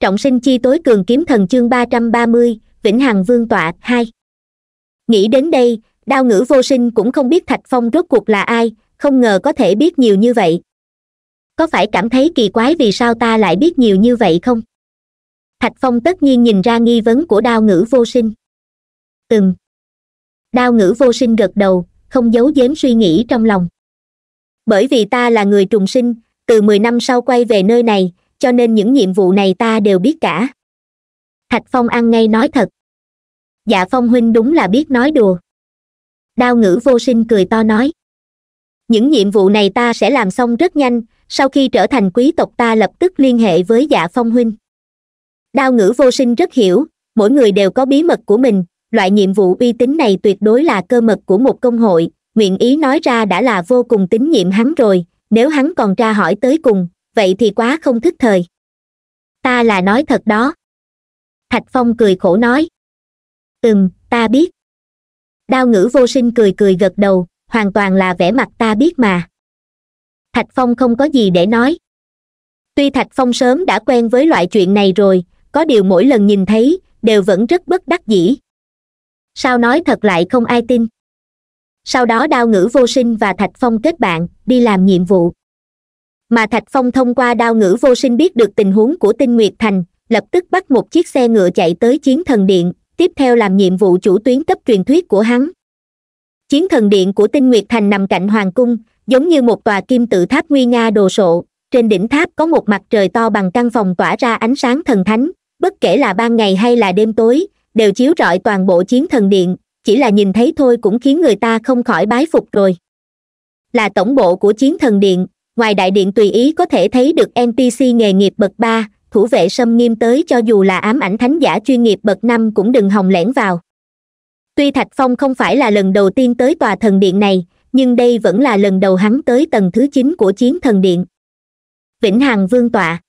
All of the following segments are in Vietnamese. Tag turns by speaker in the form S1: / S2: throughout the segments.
S1: trọng sinh chi tối cường kiếm thần chương ba trăm ba mươi vĩnh hằng vương tọa hai nghĩ đến đây đao ngữ vô sinh cũng không biết thạch phong rốt cuộc là ai không ngờ có thể biết nhiều như vậy có phải cảm thấy kỳ quái vì sao ta lại biết nhiều như vậy không thạch phong tất nhiên nhìn ra nghi vấn của đao ngữ vô sinh ừm đao ngữ vô sinh gật đầu không giấu giếm suy nghĩ trong lòng bởi vì ta là người trùng sinh từ mười năm sau quay về nơi này cho nên những nhiệm vụ này ta đều biết cả thạch phong ăn ngay nói thật dạ phong huynh đúng là biết nói đùa đao ngữ vô sinh cười to nói những nhiệm vụ này ta sẽ làm xong rất nhanh sau khi trở thành quý tộc ta lập tức liên hệ với dạ phong huynh đao ngữ vô sinh rất hiểu mỗi người đều có bí mật của mình loại nhiệm vụ uy tín này tuyệt đối là cơ mật của một công hội nguyện ý nói ra đã là vô cùng tín nhiệm hắn rồi nếu hắn còn ra hỏi tới cùng vậy thì quá không thức thời ta là nói thật đó thạch phong cười khổ nói ừm ta biết đao ngữ vô sinh cười cười gật đầu hoàn toàn là vẻ mặt ta biết mà thạch phong không có gì để nói tuy thạch phong sớm đã quen với loại chuyện này rồi có điều mỗi lần nhìn thấy đều vẫn rất bất đắc dĩ sao nói thật lại không ai tin sau đó đao ngữ vô sinh và thạch phong kết bạn đi làm nhiệm vụ mà thạch phong thông qua đao ngữ vô sinh biết được tình huống của tinh nguyệt thành lập tức bắt một chiếc xe ngựa chạy tới chiến thần điện tiếp theo làm nhiệm vụ chủ tuyến cấp truyền thuyết của hắn chiến thần điện của tinh nguyệt thành nằm cạnh hoàng cung giống như một tòa kim tự tháp nguy nga đồ sộ trên đỉnh tháp có một mặt trời to bằng căn phòng tỏa ra ánh sáng thần thánh bất kể là ban ngày hay là đêm tối đều chiếu rọi toàn bộ chiến thần điện chỉ là nhìn thấy thôi cũng khiến người ta không khỏi bái phục rồi là tổng bộ của chiến thần điện ngoài đại điện tùy ý có thể thấy được ntc nghề nghiệp bậc ba thủ vệ sâm nghiêm tới cho dù là ám ảnh thánh giả chuyên nghiệp bậc năm cũng đừng hòng lẻn vào tuy thạch phong không phải là lần đầu tiên tới tòa thần điện này nhưng đây vẫn là lần đầu hắn tới tầng thứ chín của chiến thần điện vĩnh hằng vương tọa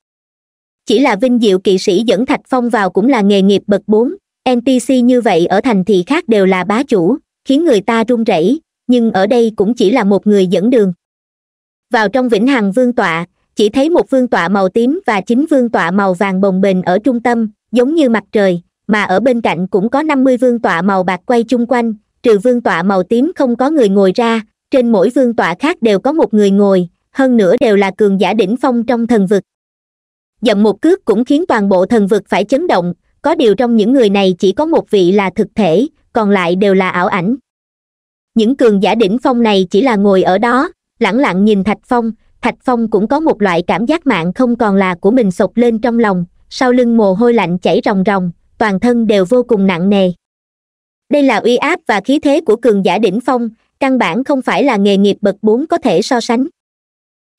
S1: chỉ là vinh diệu kỵ sĩ dẫn thạch phong vào cũng là nghề nghiệp bậc bốn ntc như vậy ở thành thị khác đều là bá chủ khiến người ta run rẩy nhưng ở đây cũng chỉ là một người dẫn đường vào trong vĩnh hằng vương tọa chỉ thấy một vương tọa màu tím và chín vương tọa màu vàng bồng bềnh ở trung tâm giống như mặt trời mà ở bên cạnh cũng có năm mươi vương tọa màu bạc quay chung quanh trừ vương tọa màu tím không có người ngồi ra trên mỗi vương tọa khác đều có một người ngồi hơn nữa đều là cường giả đỉnh phong trong thần vực dậm một cước cũng khiến toàn bộ thần vực phải chấn động có điều trong những người này chỉ có một vị là thực thể còn lại đều là ảo ảnh những cường giả đỉnh phong này chỉ là ngồi ở đó lẳng lặng nhìn thạch phong thạch phong cũng có một loại cảm giác mạng không còn là của mình sộc lên trong lòng sau lưng mồ hôi lạnh chảy ròng ròng toàn thân đều vô cùng nặng nề đây là uy áp và khí thế của cường giả đỉnh phong căn bản không phải là nghề nghiệp bậc bốn có thể so sánh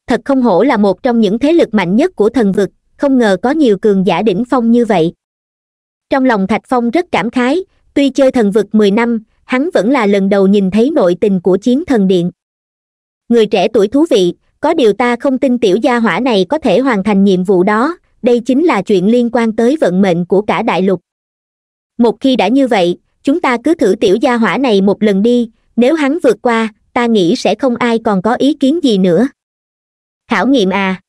S1: thật không hổ là một trong những thế lực mạnh nhất của thần vực không ngờ có nhiều cường giả đỉnh phong như vậy trong lòng thạch phong rất cảm khái tuy chơi thần vực mười năm hắn vẫn là lần đầu nhìn thấy nội tình của chiến thần điện người trẻ tuổi thú vị có điều ta không tin tiểu gia hỏa này có thể hoàn thành nhiệm vụ đó đây chính là chuyện liên quan tới vận mệnh của cả đại lục một khi đã như vậy chúng ta cứ thử tiểu gia hỏa này một lần đi nếu hắn vượt qua ta nghĩ sẽ không ai còn có ý kiến gì nữa khảo nghiệm à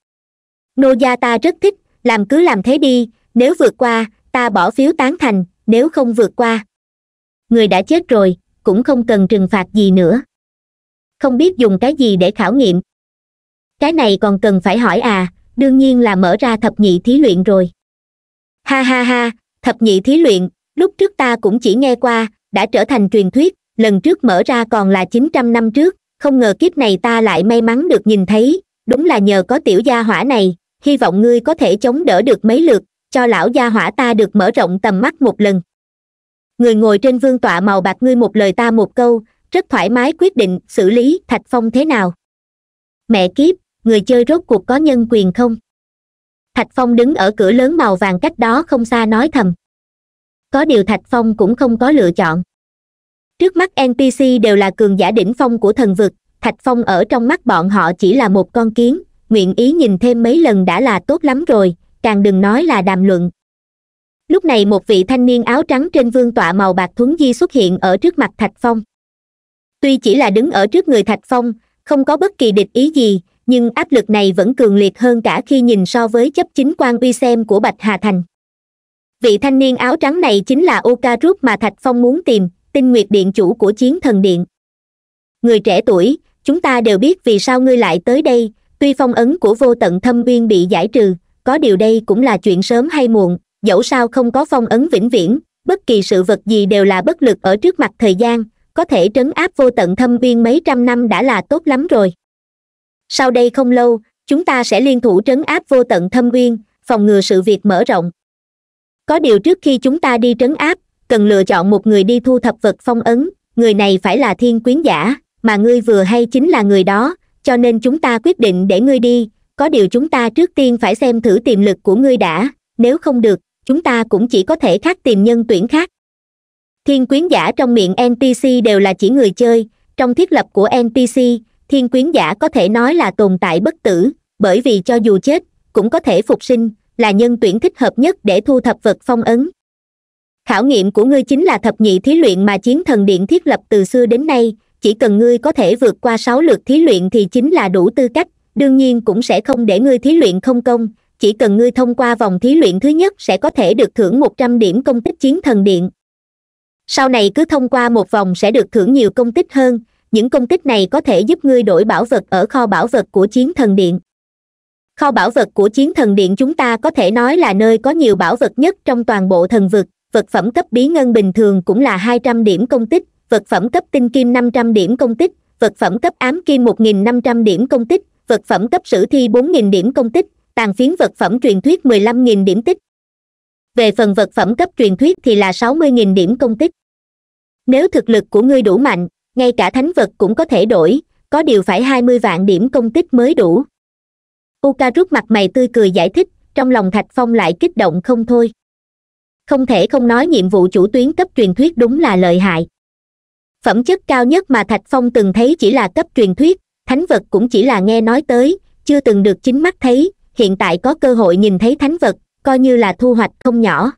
S1: nô gia ta rất thích làm cứ làm thế đi nếu vượt qua ta bỏ phiếu tán thành nếu không vượt qua người đã chết rồi cũng không cần trừng phạt gì nữa không biết dùng cái gì để khảo nghiệm cái này còn cần phải hỏi à đương nhiên là mở ra thập nhị thí luyện rồi ha ha ha thập nhị thí luyện lúc trước ta cũng chỉ nghe qua đã trở thành truyền thuyết lần trước mở ra còn là chín trăm năm trước không ngờ kiếp này ta lại may mắn được nhìn thấy đúng là nhờ có tiểu gia hỏa này hy vọng ngươi có thể chống đỡ được mấy lượt cho lão gia hỏa ta được mở rộng tầm mắt một lần người ngồi trên vương tọa màu bạc ngươi một lời ta một câu rất thoải mái quyết định xử lý thạch phong thế nào mẹ kiếp người chơi rốt cuộc có nhân quyền không thạch phong đứng ở cửa lớn màu vàng cách đó không xa nói thầm có điều thạch phong cũng không có lựa chọn trước mắt npc đều là cường giả đỉnh phong của thần vực thạch phong ở trong mắt bọn họ chỉ là một con kiến nguyện ý nhìn thêm mấy lần đã là tốt lắm rồi càng đừng nói là đàm luận lúc này một vị thanh niên áo trắng trên vương tọa màu bạc thuấn di xuất hiện ở trước mặt thạch phong tuy chỉ là đứng ở trước người thạch phong không có bất kỳ địch ý gì nhưng áp lực này vẫn cường liệt hơn cả khi nhìn so với chấp chính quan uy xem của bạch hà thành vị thanh niên áo trắng này chính là Rút mà thạch phong muốn tìm tinh nguyệt điện chủ của chiến thần điện người trẻ tuổi chúng ta đều biết vì sao ngươi lại tới đây tuy phong ấn của vô tận thâm uyên bị giải trừ có điều đây cũng là chuyện sớm hay muộn dẫu sao không có phong ấn vĩnh viễn bất kỳ sự vật gì đều là bất lực ở trước mặt thời gian có thể trấn áp vô tận thâm viên mấy trăm năm đã là tốt lắm rồi sau đây không lâu chúng ta sẽ liên thủ trấn áp vô tận thâm viên phòng ngừa sự việc mở rộng có điều trước khi chúng ta đi trấn áp cần lựa chọn một người đi thu thập vật phong ấn người này phải là thiên quyến giả mà ngươi vừa hay chính là người đó cho nên chúng ta quyết định để ngươi đi có điều chúng ta trước tiên phải xem thử tiềm lực của ngươi đã nếu không được chúng ta cũng chỉ có thể khác tìm nhân tuyển khác thiên quyến giả trong miệng ntc đều là chỉ người chơi trong thiết lập của ntc thiên quyến giả có thể nói là tồn tại bất tử bởi vì cho dù chết cũng có thể phục sinh là nhân tuyển thích hợp nhất để thu thập vật phong ấn khảo nghiệm của ngươi chính là thập nhị thí luyện mà chiến thần điện thiết lập từ xưa đến nay chỉ cần ngươi có thể vượt qua sáu lượt thí luyện thì chính là đủ tư cách đương nhiên cũng sẽ không để ngươi thí luyện không công chỉ cần ngươi thông qua vòng thí luyện thứ nhất sẽ có thể được thưởng một trăm điểm công tích chiến thần điện sau này cứ thông qua một vòng sẽ được thưởng nhiều công tích hơn những công tích này có thể giúp ngươi đổi bảo vật ở kho bảo vật của chiến thần điện kho bảo vật của chiến thần điện chúng ta có thể nói là nơi có nhiều bảo vật nhất trong toàn bộ thần vực vật phẩm cấp bí ngân bình thường cũng là hai trăm điểm công tích vật phẩm cấp tinh kim năm trăm điểm công tích vật phẩm cấp ám kim một nghìn năm trăm điểm công tích vật phẩm cấp sử thi bốn nghìn điểm công tích tàn phiến vật phẩm truyền thuyết mười lăm nghìn điểm tích về phần vật phẩm cấp truyền thuyết thì là sáu mươi nghìn điểm công tích nếu thực lực của ngươi đủ mạnh ngay cả thánh vật cũng có thể đổi có điều phải hai mươi vạn điểm công tích mới đủ uka rút mặt mày tươi cười giải thích trong lòng thạch phong lại kích động không thôi không thể không nói nhiệm vụ chủ tuyến cấp truyền thuyết đúng là lợi hại phẩm chất cao nhất mà thạch phong từng thấy chỉ là cấp truyền thuyết thánh vật cũng chỉ là nghe nói tới chưa từng được chính mắt thấy hiện tại có cơ hội nhìn thấy thánh vật coi như là thu hoạch không nhỏ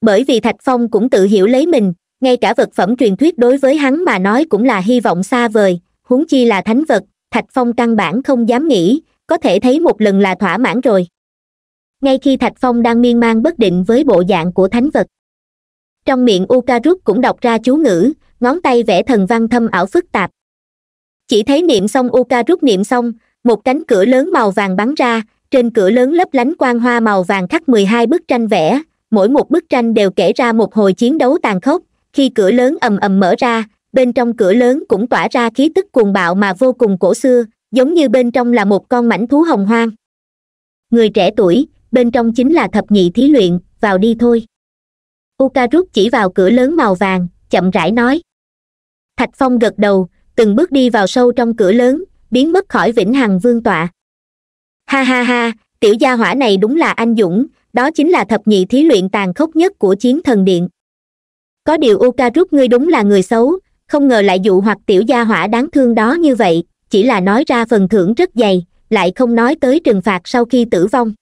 S1: bởi vì thạch phong cũng tự hiểu lấy mình ngay cả vật phẩm truyền thuyết đối với hắn mà nói cũng là hy vọng xa vời huống chi là thánh vật thạch phong căn bản không dám nghĩ có thể thấy một lần là thỏa mãn rồi ngay khi thạch phong đang miên man bất định với bộ dạng của thánh vật trong miệng Rút cũng đọc ra chú ngữ ngón tay vẽ thần văn thâm ảo phức tạp chỉ thấy niệm xong Rút niệm xong một cánh cửa lớn màu vàng bắn ra trên cửa lớn lấp lánh quang hoa màu vàng khắc mười hai bức tranh vẽ mỗi một bức tranh đều kể ra một hồi chiến đấu tàn khốc khi cửa lớn ầm ầm mở ra bên trong cửa lớn cũng tỏa ra khí tức cuồng bạo mà vô cùng cổ xưa giống như bên trong là một con mảnh thú hồng hoang người trẻ tuổi bên trong chính là thập nhị thí luyện vào đi thôi ukarut chỉ vào cửa lớn màu vàng chậm rãi nói thạch phong gật đầu từng bước đi vào sâu trong cửa lớn biến mất khỏi vĩnh hằng vương tọa ha ha ha tiểu gia hỏa này đúng là anh dũng đó chính là thập nhị thí luyện tàn khốc nhất của chiến thần điện có điều u ca rút ngươi đúng là người xấu không ngờ lại dụ hoặc tiểu gia hỏa đáng thương đó như vậy chỉ là nói ra phần thưởng rất dày lại không nói tới trừng phạt sau khi tử vong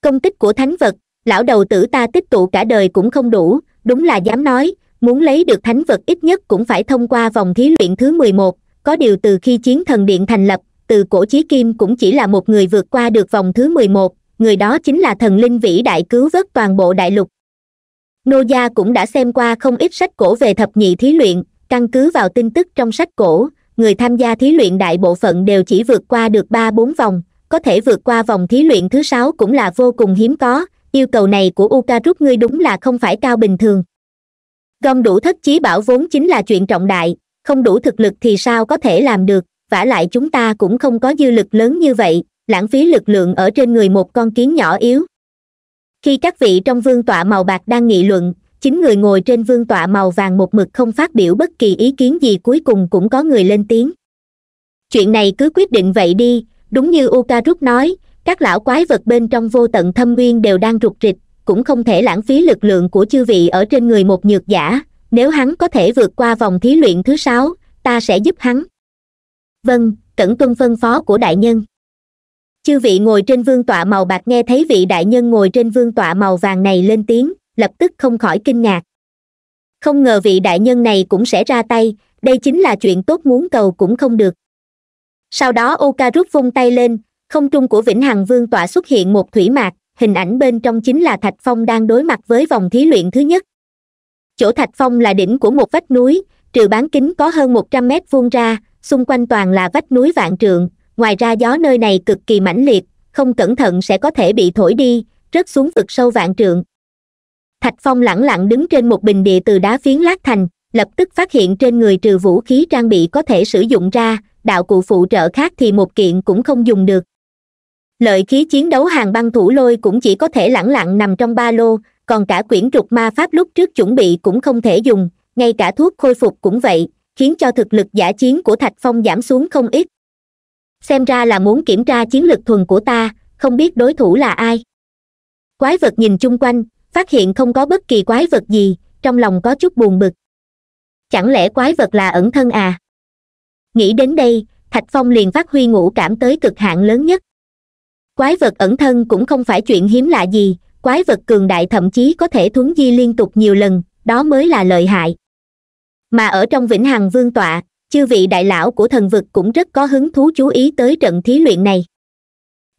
S1: công tích của thánh vật lão đầu tử ta tích tụ cả đời cũng không đủ đúng là dám nói muốn lấy được thánh vật ít nhất cũng phải thông qua vòng thí luyện thứ mười một có điều từ khi chiến thần điện thành lập từ cổ chí kim cũng chỉ là một người vượt qua được vòng thứ mười một người đó chính là thần linh vĩ đại cứu vớt toàn bộ đại lục nô gia cũng đã xem qua không ít sách cổ về thập nhị thí luyện căn cứ vào tin tức trong sách cổ người tham gia thí luyện đại bộ phận đều chỉ vượt qua được ba bốn vòng có thể vượt qua vòng thí luyện thứ sáu cũng là vô cùng hiếm có yêu cầu này của uka rút ngươi đúng là không phải cao bình thường gom đủ thất chí bảo vốn chính là chuyện trọng đại không đủ thực lực thì sao có thể làm được vả lại chúng ta cũng không có dư lực lớn như vậy lãng phí lực lượng ở trên người một con kiến nhỏ yếu khi các vị trong vương tọa màu bạc đang nghị luận chính người ngồi trên vương tọa màu vàng một mực không phát biểu bất kỳ ý kiến gì cuối cùng cũng có người lên tiếng chuyện này cứ quyết định vậy đi đúng như ukarut nói các lão quái vật bên trong vô tận thâm nguyên đều đang rụt rịch cũng không thể lãng phí lực lượng của chư vị ở trên người một nhược giả nếu hắn có thể vượt qua vòng thí luyện thứ sáu ta sẽ giúp hắn vâng cẩn tuân phân phó của đại nhân chư vị ngồi trên vương tọa màu bạc nghe thấy vị đại nhân ngồi trên vương tọa màu vàng này lên tiếng lập tức không khỏi kinh ngạc không ngờ vị đại nhân này cũng sẽ ra tay đây chính là chuyện tốt muốn cầu cũng không được sau đó oka rút vung tay lên không trung của vĩnh hằng vương tọa xuất hiện một thủy mạc hình ảnh bên trong chính là thạch phong đang đối mặt với vòng thí luyện thứ nhất chỗ thạch phong là đỉnh của một vách núi trừ bán kính có hơn một trăm mét vuông ra xung quanh toàn là vách núi vạn trượng ngoài ra gió nơi này cực kỳ mãnh liệt không cẩn thận sẽ có thể bị thổi đi rớt xuống vực sâu vạn trượng thạch phong lẳng lặng đứng trên một bình địa từ đá phiến lát thành lập tức phát hiện trên người trừ vũ khí trang bị có thể sử dụng ra đạo cụ phụ trợ khác thì một kiện cũng không dùng được lợi khí chiến đấu hàng băng thủ lôi cũng chỉ có thể lẳng lặng nằm trong ba lô còn cả quyển trục ma pháp lúc trước chuẩn bị cũng không thể dùng ngay cả thuốc khôi phục cũng vậy khiến cho thực lực giả chiến của thạch phong giảm xuống không ít xem ra là muốn kiểm tra chiến lực thuần của ta không biết đối thủ là ai quái vật nhìn chung quanh phát hiện không có bất kỳ quái vật gì trong lòng có chút buồn bực chẳng lẽ quái vật là ẩn thân à nghĩ đến đây thạch phong liền phát huy ngũ cảm tới cực hạn lớn nhất quái vật ẩn thân cũng không phải chuyện hiếm lạ gì quái vật cường đại thậm chí có thể thuấn di liên tục nhiều lần đó mới là lợi hại mà ở trong vĩnh hằng vương tọa chư vị đại lão của thần vực cũng rất có hứng thú chú ý tới trận thí luyện này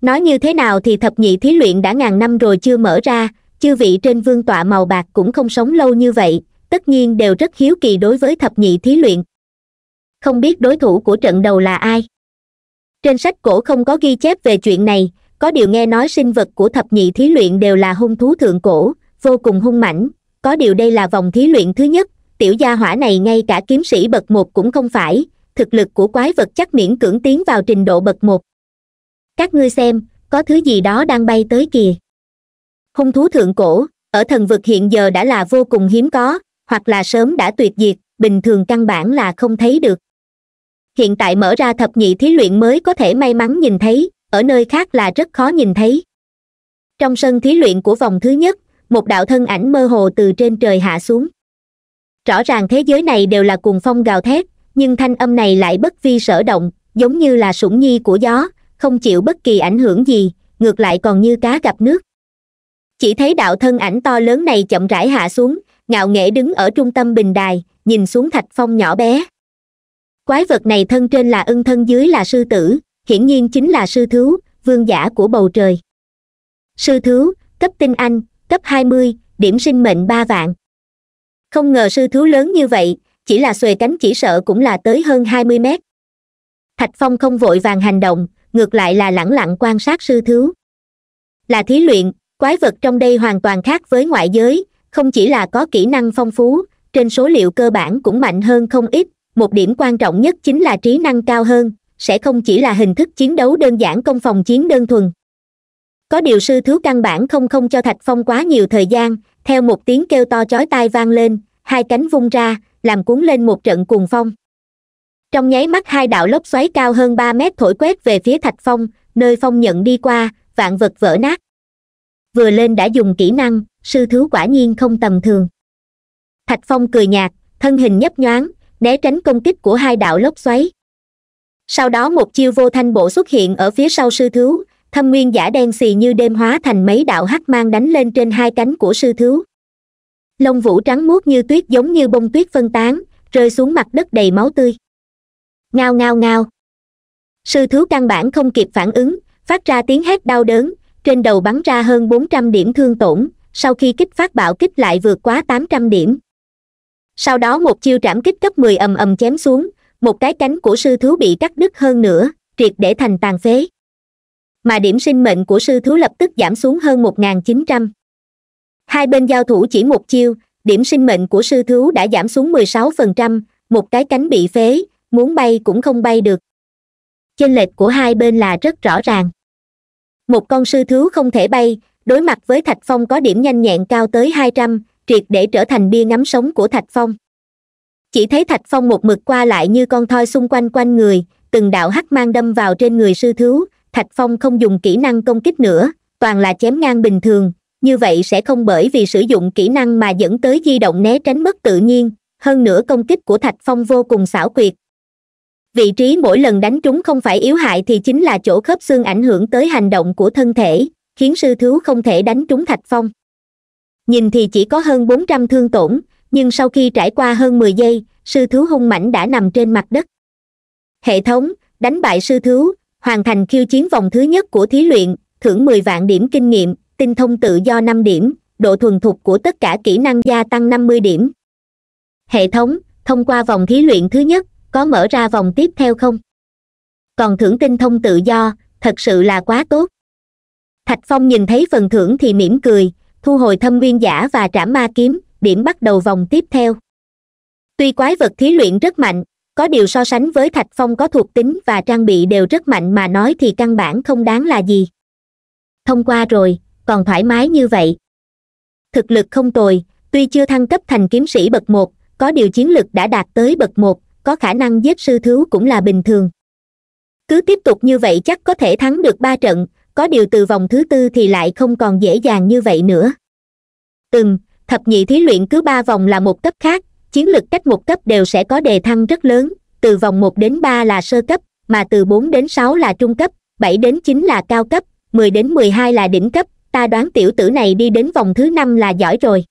S1: nói như thế nào thì thập nhị thí luyện đã ngàn năm rồi chưa mở ra chư vị trên vương tọa màu bạc cũng không sống lâu như vậy tất nhiên đều rất hiếu kỳ đối với thập nhị thí luyện không biết đối thủ của trận đầu là ai trên sách cổ không có ghi chép về chuyện này có điều nghe nói sinh vật của thập nhị thí luyện đều là hung thú thượng cổ vô cùng hung mãnh có điều đây là vòng thí luyện thứ nhất tiểu gia hỏa này ngay cả kiếm sĩ bậc một cũng không phải thực lực của quái vật chắc miễn cưỡng tiến vào trình độ bậc một các ngươi xem có thứ gì đó đang bay tới kìa hung thú thượng cổ ở thần vực hiện giờ đã là vô cùng hiếm có hoặc là sớm đã tuyệt diệt bình thường căn bản là không thấy được hiện tại mở ra thập nhị thí luyện mới có thể may mắn nhìn thấy ở nơi khác là rất khó nhìn thấy trong sân thí luyện của vòng thứ nhất một đạo thân ảnh mơ hồ từ trên trời hạ xuống rõ ràng thế giới này đều là cuồng phong gào thét nhưng thanh âm này lại bất vi sở động giống như là sủng nhi của gió không chịu bất kỳ ảnh hưởng gì ngược lại còn như cá gặp nước chỉ thấy đạo thân ảnh to lớn này chậm rãi hạ xuống ngạo nghễ đứng ở trung tâm bình đài nhìn xuống thạch phong nhỏ bé quái vật này thân trên là ưng thân dưới là sư tử hiển nhiên chính là sư thú vương giả của bầu trời sư thú cấp tinh anh cấp hai mươi điểm sinh mệnh ba vạn không ngờ sư thú lớn như vậy chỉ là xuề cánh chỉ sợ cũng là tới hơn hai mươi mét thạch phong không vội vàng hành động ngược lại là lẳng lặng quan sát sư thú là thí luyện quái vật trong đây hoàn toàn khác với ngoại giới không chỉ là có kỹ năng phong phú trên số liệu cơ bản cũng mạnh hơn không ít một điểm quan trọng nhất chính là trí năng cao hơn sẽ không chỉ là hình thức chiến đấu đơn giản công phòng chiến đơn thuần có điều sư thú căn bản không không cho thạch phong quá nhiều thời gian theo một tiếng kêu to chói tai vang lên hai cánh vung ra làm cuốn lên một trận cuồng phong trong nháy mắt hai đạo lốc xoáy cao hơn ba mét thổi quét về phía thạch phong nơi phong nhận đi qua vạn vật vỡ nát vừa lên đã dùng kỹ năng sư thứ quả nhiên không tầm thường thạch phong cười nhạt thân hình nhấp nhoáng né tránh công kích của hai đạo lốc xoáy sau đó một chiêu vô thanh bộ xuất hiện ở phía sau sư thứ thâm nguyên giả đen xì như đêm hóa thành mấy đạo hắc mang đánh lên trên hai cánh của sư thứ lông vũ trắng muốt như tuyết giống như bông tuyết phân tán rơi xuống mặt đất đầy máu tươi ngao ngao ngao sư thứ căn bản không kịp phản ứng phát ra tiếng hét đau đớn trên đầu bắn ra hơn bốn trăm điểm thương tổn sau khi kích phát bạo kích lại vượt quá tám trăm điểm sau đó một chiêu trảm kích cấp mười ầm ầm chém xuống một cái cánh của sư thứ bị cắt đứt hơn nữa triệt để thành tàn phế mà điểm sinh mệnh của sư thú lập tức giảm xuống hơn một nghìn chín trăm hai bên giao thủ chỉ một chiêu điểm sinh mệnh của sư thú đã giảm xuống mười sáu phần trăm một cái cánh bị phế muốn bay cũng không bay được chênh lệch của hai bên là rất rõ ràng một con sư thú không thể bay đối mặt với thạch phong có điểm nhanh nhẹn cao tới hai trăm triệt để trở thành bia ngắm sống của thạch phong chỉ thấy thạch phong một mực qua lại như con thoi xung quanh quanh người từng đạo hắc mang đâm vào trên người sư thú thạch phong không dùng kỹ năng công kích nữa toàn là chém ngang bình thường như vậy sẽ không bởi vì sử dụng kỹ năng mà dẫn tới di động né tránh mất tự nhiên hơn nữa công kích của thạch phong vô cùng xảo quyệt vị trí mỗi lần đánh trúng không phải yếu hại thì chính là chỗ khớp xương ảnh hưởng tới hành động của thân thể khiến sư thứ không thể đánh trúng thạch phong nhìn thì chỉ có hơn bốn trăm thương tổn nhưng sau khi trải qua hơn mười giây sư thứ hung mảnh đã nằm trên mặt đất hệ thống đánh bại sư thứ hoàn thành khiêu chiến vòng thứ nhất của thí luyện thưởng mười vạn điểm kinh nghiệm tinh thông tự do năm điểm độ thuần thục của tất cả kỹ năng gia tăng năm mươi điểm hệ thống thông qua vòng thí luyện thứ nhất có mở ra vòng tiếp theo không còn thưởng tinh thông tự do thật sự là quá tốt thạch phong nhìn thấy phần thưởng thì mỉm cười thu hồi thâm nguyên giả và trả ma kiếm điểm bắt đầu vòng tiếp theo tuy quái vật thí luyện rất mạnh có điều so sánh với thạch phong có thuộc tính và trang bị đều rất mạnh mà nói thì căn bản không đáng là gì thông qua rồi còn thoải mái như vậy thực lực không tồi tuy chưa thăng cấp thành kiếm sĩ bậc một có điều chiến lực đã đạt tới bậc một có khả năng giết sư thú cũng là bình thường cứ tiếp tục như vậy chắc có thể thắng được ba trận có điều từ vòng thứ tư thì lại không còn dễ dàng như vậy nữa từng thập nhị thí luyện cứ ba vòng là một cấp khác chiến lực cách một cấp đều sẽ có đề thăng rất lớn từ vòng một đến ba là sơ cấp mà từ bốn đến sáu là trung cấp bảy đến chín là cao cấp mười đến mười hai là đỉnh cấp ta đoán tiểu tử này đi đến vòng thứ năm là giỏi rồi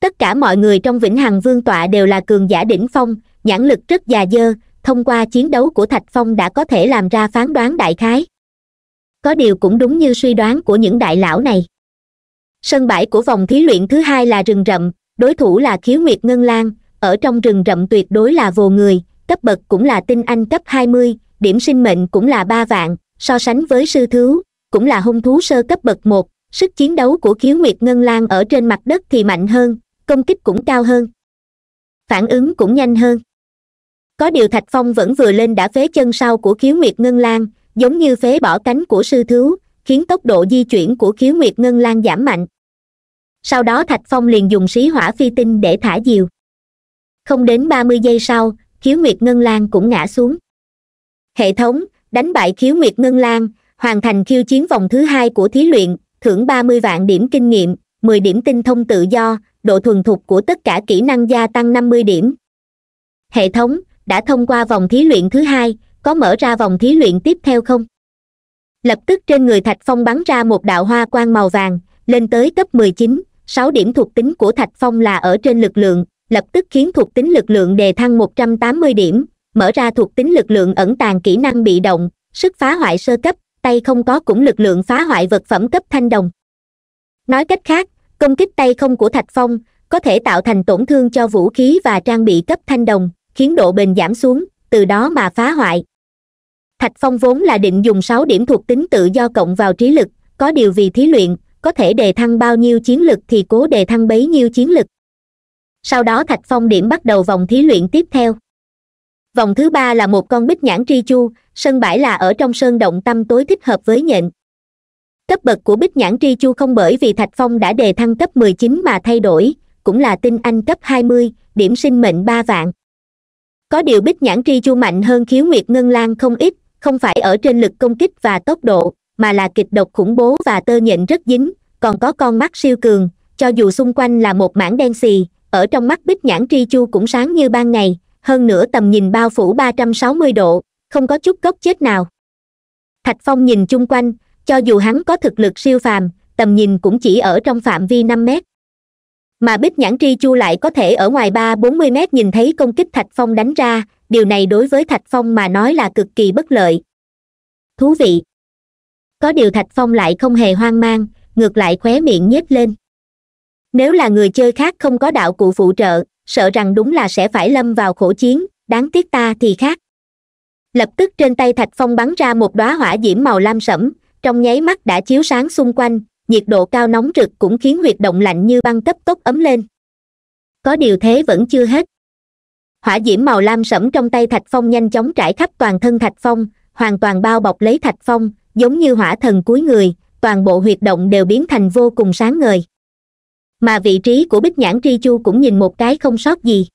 S1: tất cả mọi người trong vĩnh hằng vương tọa đều là cường giả đỉnh phong nhãn lực rất già dơ thông qua chiến đấu của thạch phong đã có thể làm ra phán đoán đại khái có điều cũng đúng như suy đoán của những đại lão này sân bãi của vòng thí luyện thứ hai là rừng rậm đối thủ là khiếu nguyệt ngân lan ở trong rừng rậm tuyệt đối là vồ người cấp bậc cũng là tinh anh cấp hai mươi điểm sinh mệnh cũng là ba vạn so sánh với sư thú cũng là hung thú sơ cấp bậc một sức chiến đấu của khiếu nguyệt ngân lan ở trên mặt đất thì mạnh hơn công kích cũng cao hơn phản ứng cũng nhanh hơn có điều thạch phong vẫn vừa lên đã phế chân sau của khiếu nguyệt ngân lan giống như phế bỏ cánh của sư thú khiến tốc độ di chuyển của khiếu nguyệt ngân lan giảm mạnh sau đó thạch phong liền dùng xí hỏa phi tinh để thả diều không đến ba mươi giây sau khiếu nguyệt ngân lan cũng ngã xuống hệ thống đánh bại khiếu nguyệt ngân lan hoàn thành khiêu chiến vòng thứ hai của thí luyện thưởng ba mươi vạn điểm kinh nghiệm mười điểm tinh thông tự do độ thuần thục của tất cả kỹ năng gia tăng năm mươi điểm hệ thống đã thông qua vòng thí luyện thứ hai có mở ra vòng thí luyện tiếp theo không lập tức trên người thạch phong bắn ra một đạo hoa quang màu vàng lên tới cấp mười chín sáu điểm thuộc tính của thạch phong là ở trên lực lượng lập tức khiến thuộc tính lực lượng đề thăng một trăm tám mươi điểm mở ra thuộc tính lực lượng ẩn tàng kỹ năng bị động sức phá hoại sơ cấp tay không có cũng lực lượng phá hoại vật phẩm cấp thanh đồng nói cách khác công kích tay không của thạch phong có thể tạo thành tổn thương cho vũ khí và trang bị cấp thanh đồng khiến độ bền giảm xuống từ đó mà phá hoại thạch phong vốn là định dùng sáu điểm thuộc tính tự do cộng vào trí lực có điều vì thí luyện có thể đề thăng bao nhiêu chiến lực thì cố đề thăng bấy nhiêu chiến lực sau đó thạch phong điểm bắt đầu vòng thí luyện tiếp theo vòng thứ ba là một con bích nhãn tri chu sân bãi là ở trong sơn động tâm tối thích hợp với nhện cấp bậc của bích nhãn tri chu không bởi vì thạch phong đã đề thăng cấp mười chín mà thay đổi cũng là tinh anh cấp hai mươi điểm sinh mệnh ba vạn có điều bích nhãn tri chu mạnh hơn khiếu nguyệt ngân lan không ít không phải ở trên lực công kích và tốc độ mà là kịch độc khủng bố và tơ nhện rất dính còn có con mắt siêu cường cho dù xung quanh là một mảng đen xì ở trong mắt bích nhãn tri chu cũng sáng như ban ngày hơn nữa tầm nhìn bao phủ 360 độ không có chút gốc chết nào thạch phong nhìn chung quanh cho dù hắn có thực lực siêu phàm tầm nhìn cũng chỉ ở trong phạm vi năm mét mà bích nhãn tri chu lại có thể ở ngoài ba bốn mươi mét nhìn thấy công kích thạch phong đánh ra điều này đối với thạch phong mà nói là cực kỳ bất lợi thú vị có điều thạch phong lại không hề hoang mang ngược lại khóe miệng nhếch lên nếu là người chơi khác không có đạo cụ phụ trợ sợ rằng đúng là sẽ phải lâm vào khổ chiến đáng tiếc ta thì khác lập tức trên tay thạch phong bắn ra một đóa hỏa diễm màu lam sẫm trong nháy mắt đã chiếu sáng xung quanh nhiệt độ cao nóng rực cũng khiến huyệt động lạnh như băng cấp tốc ấm lên có điều thế vẫn chưa hết hỏa diễm màu lam sẫm trong tay thạch phong nhanh chóng trải khắp toàn thân thạch phong hoàn toàn bao bọc lấy thạch phong giống như hỏa thần cuối người toàn bộ huyệt động đều biến thành vô cùng sáng ngời mà vị trí của bích nhãn tri chu cũng nhìn một cái không sót gì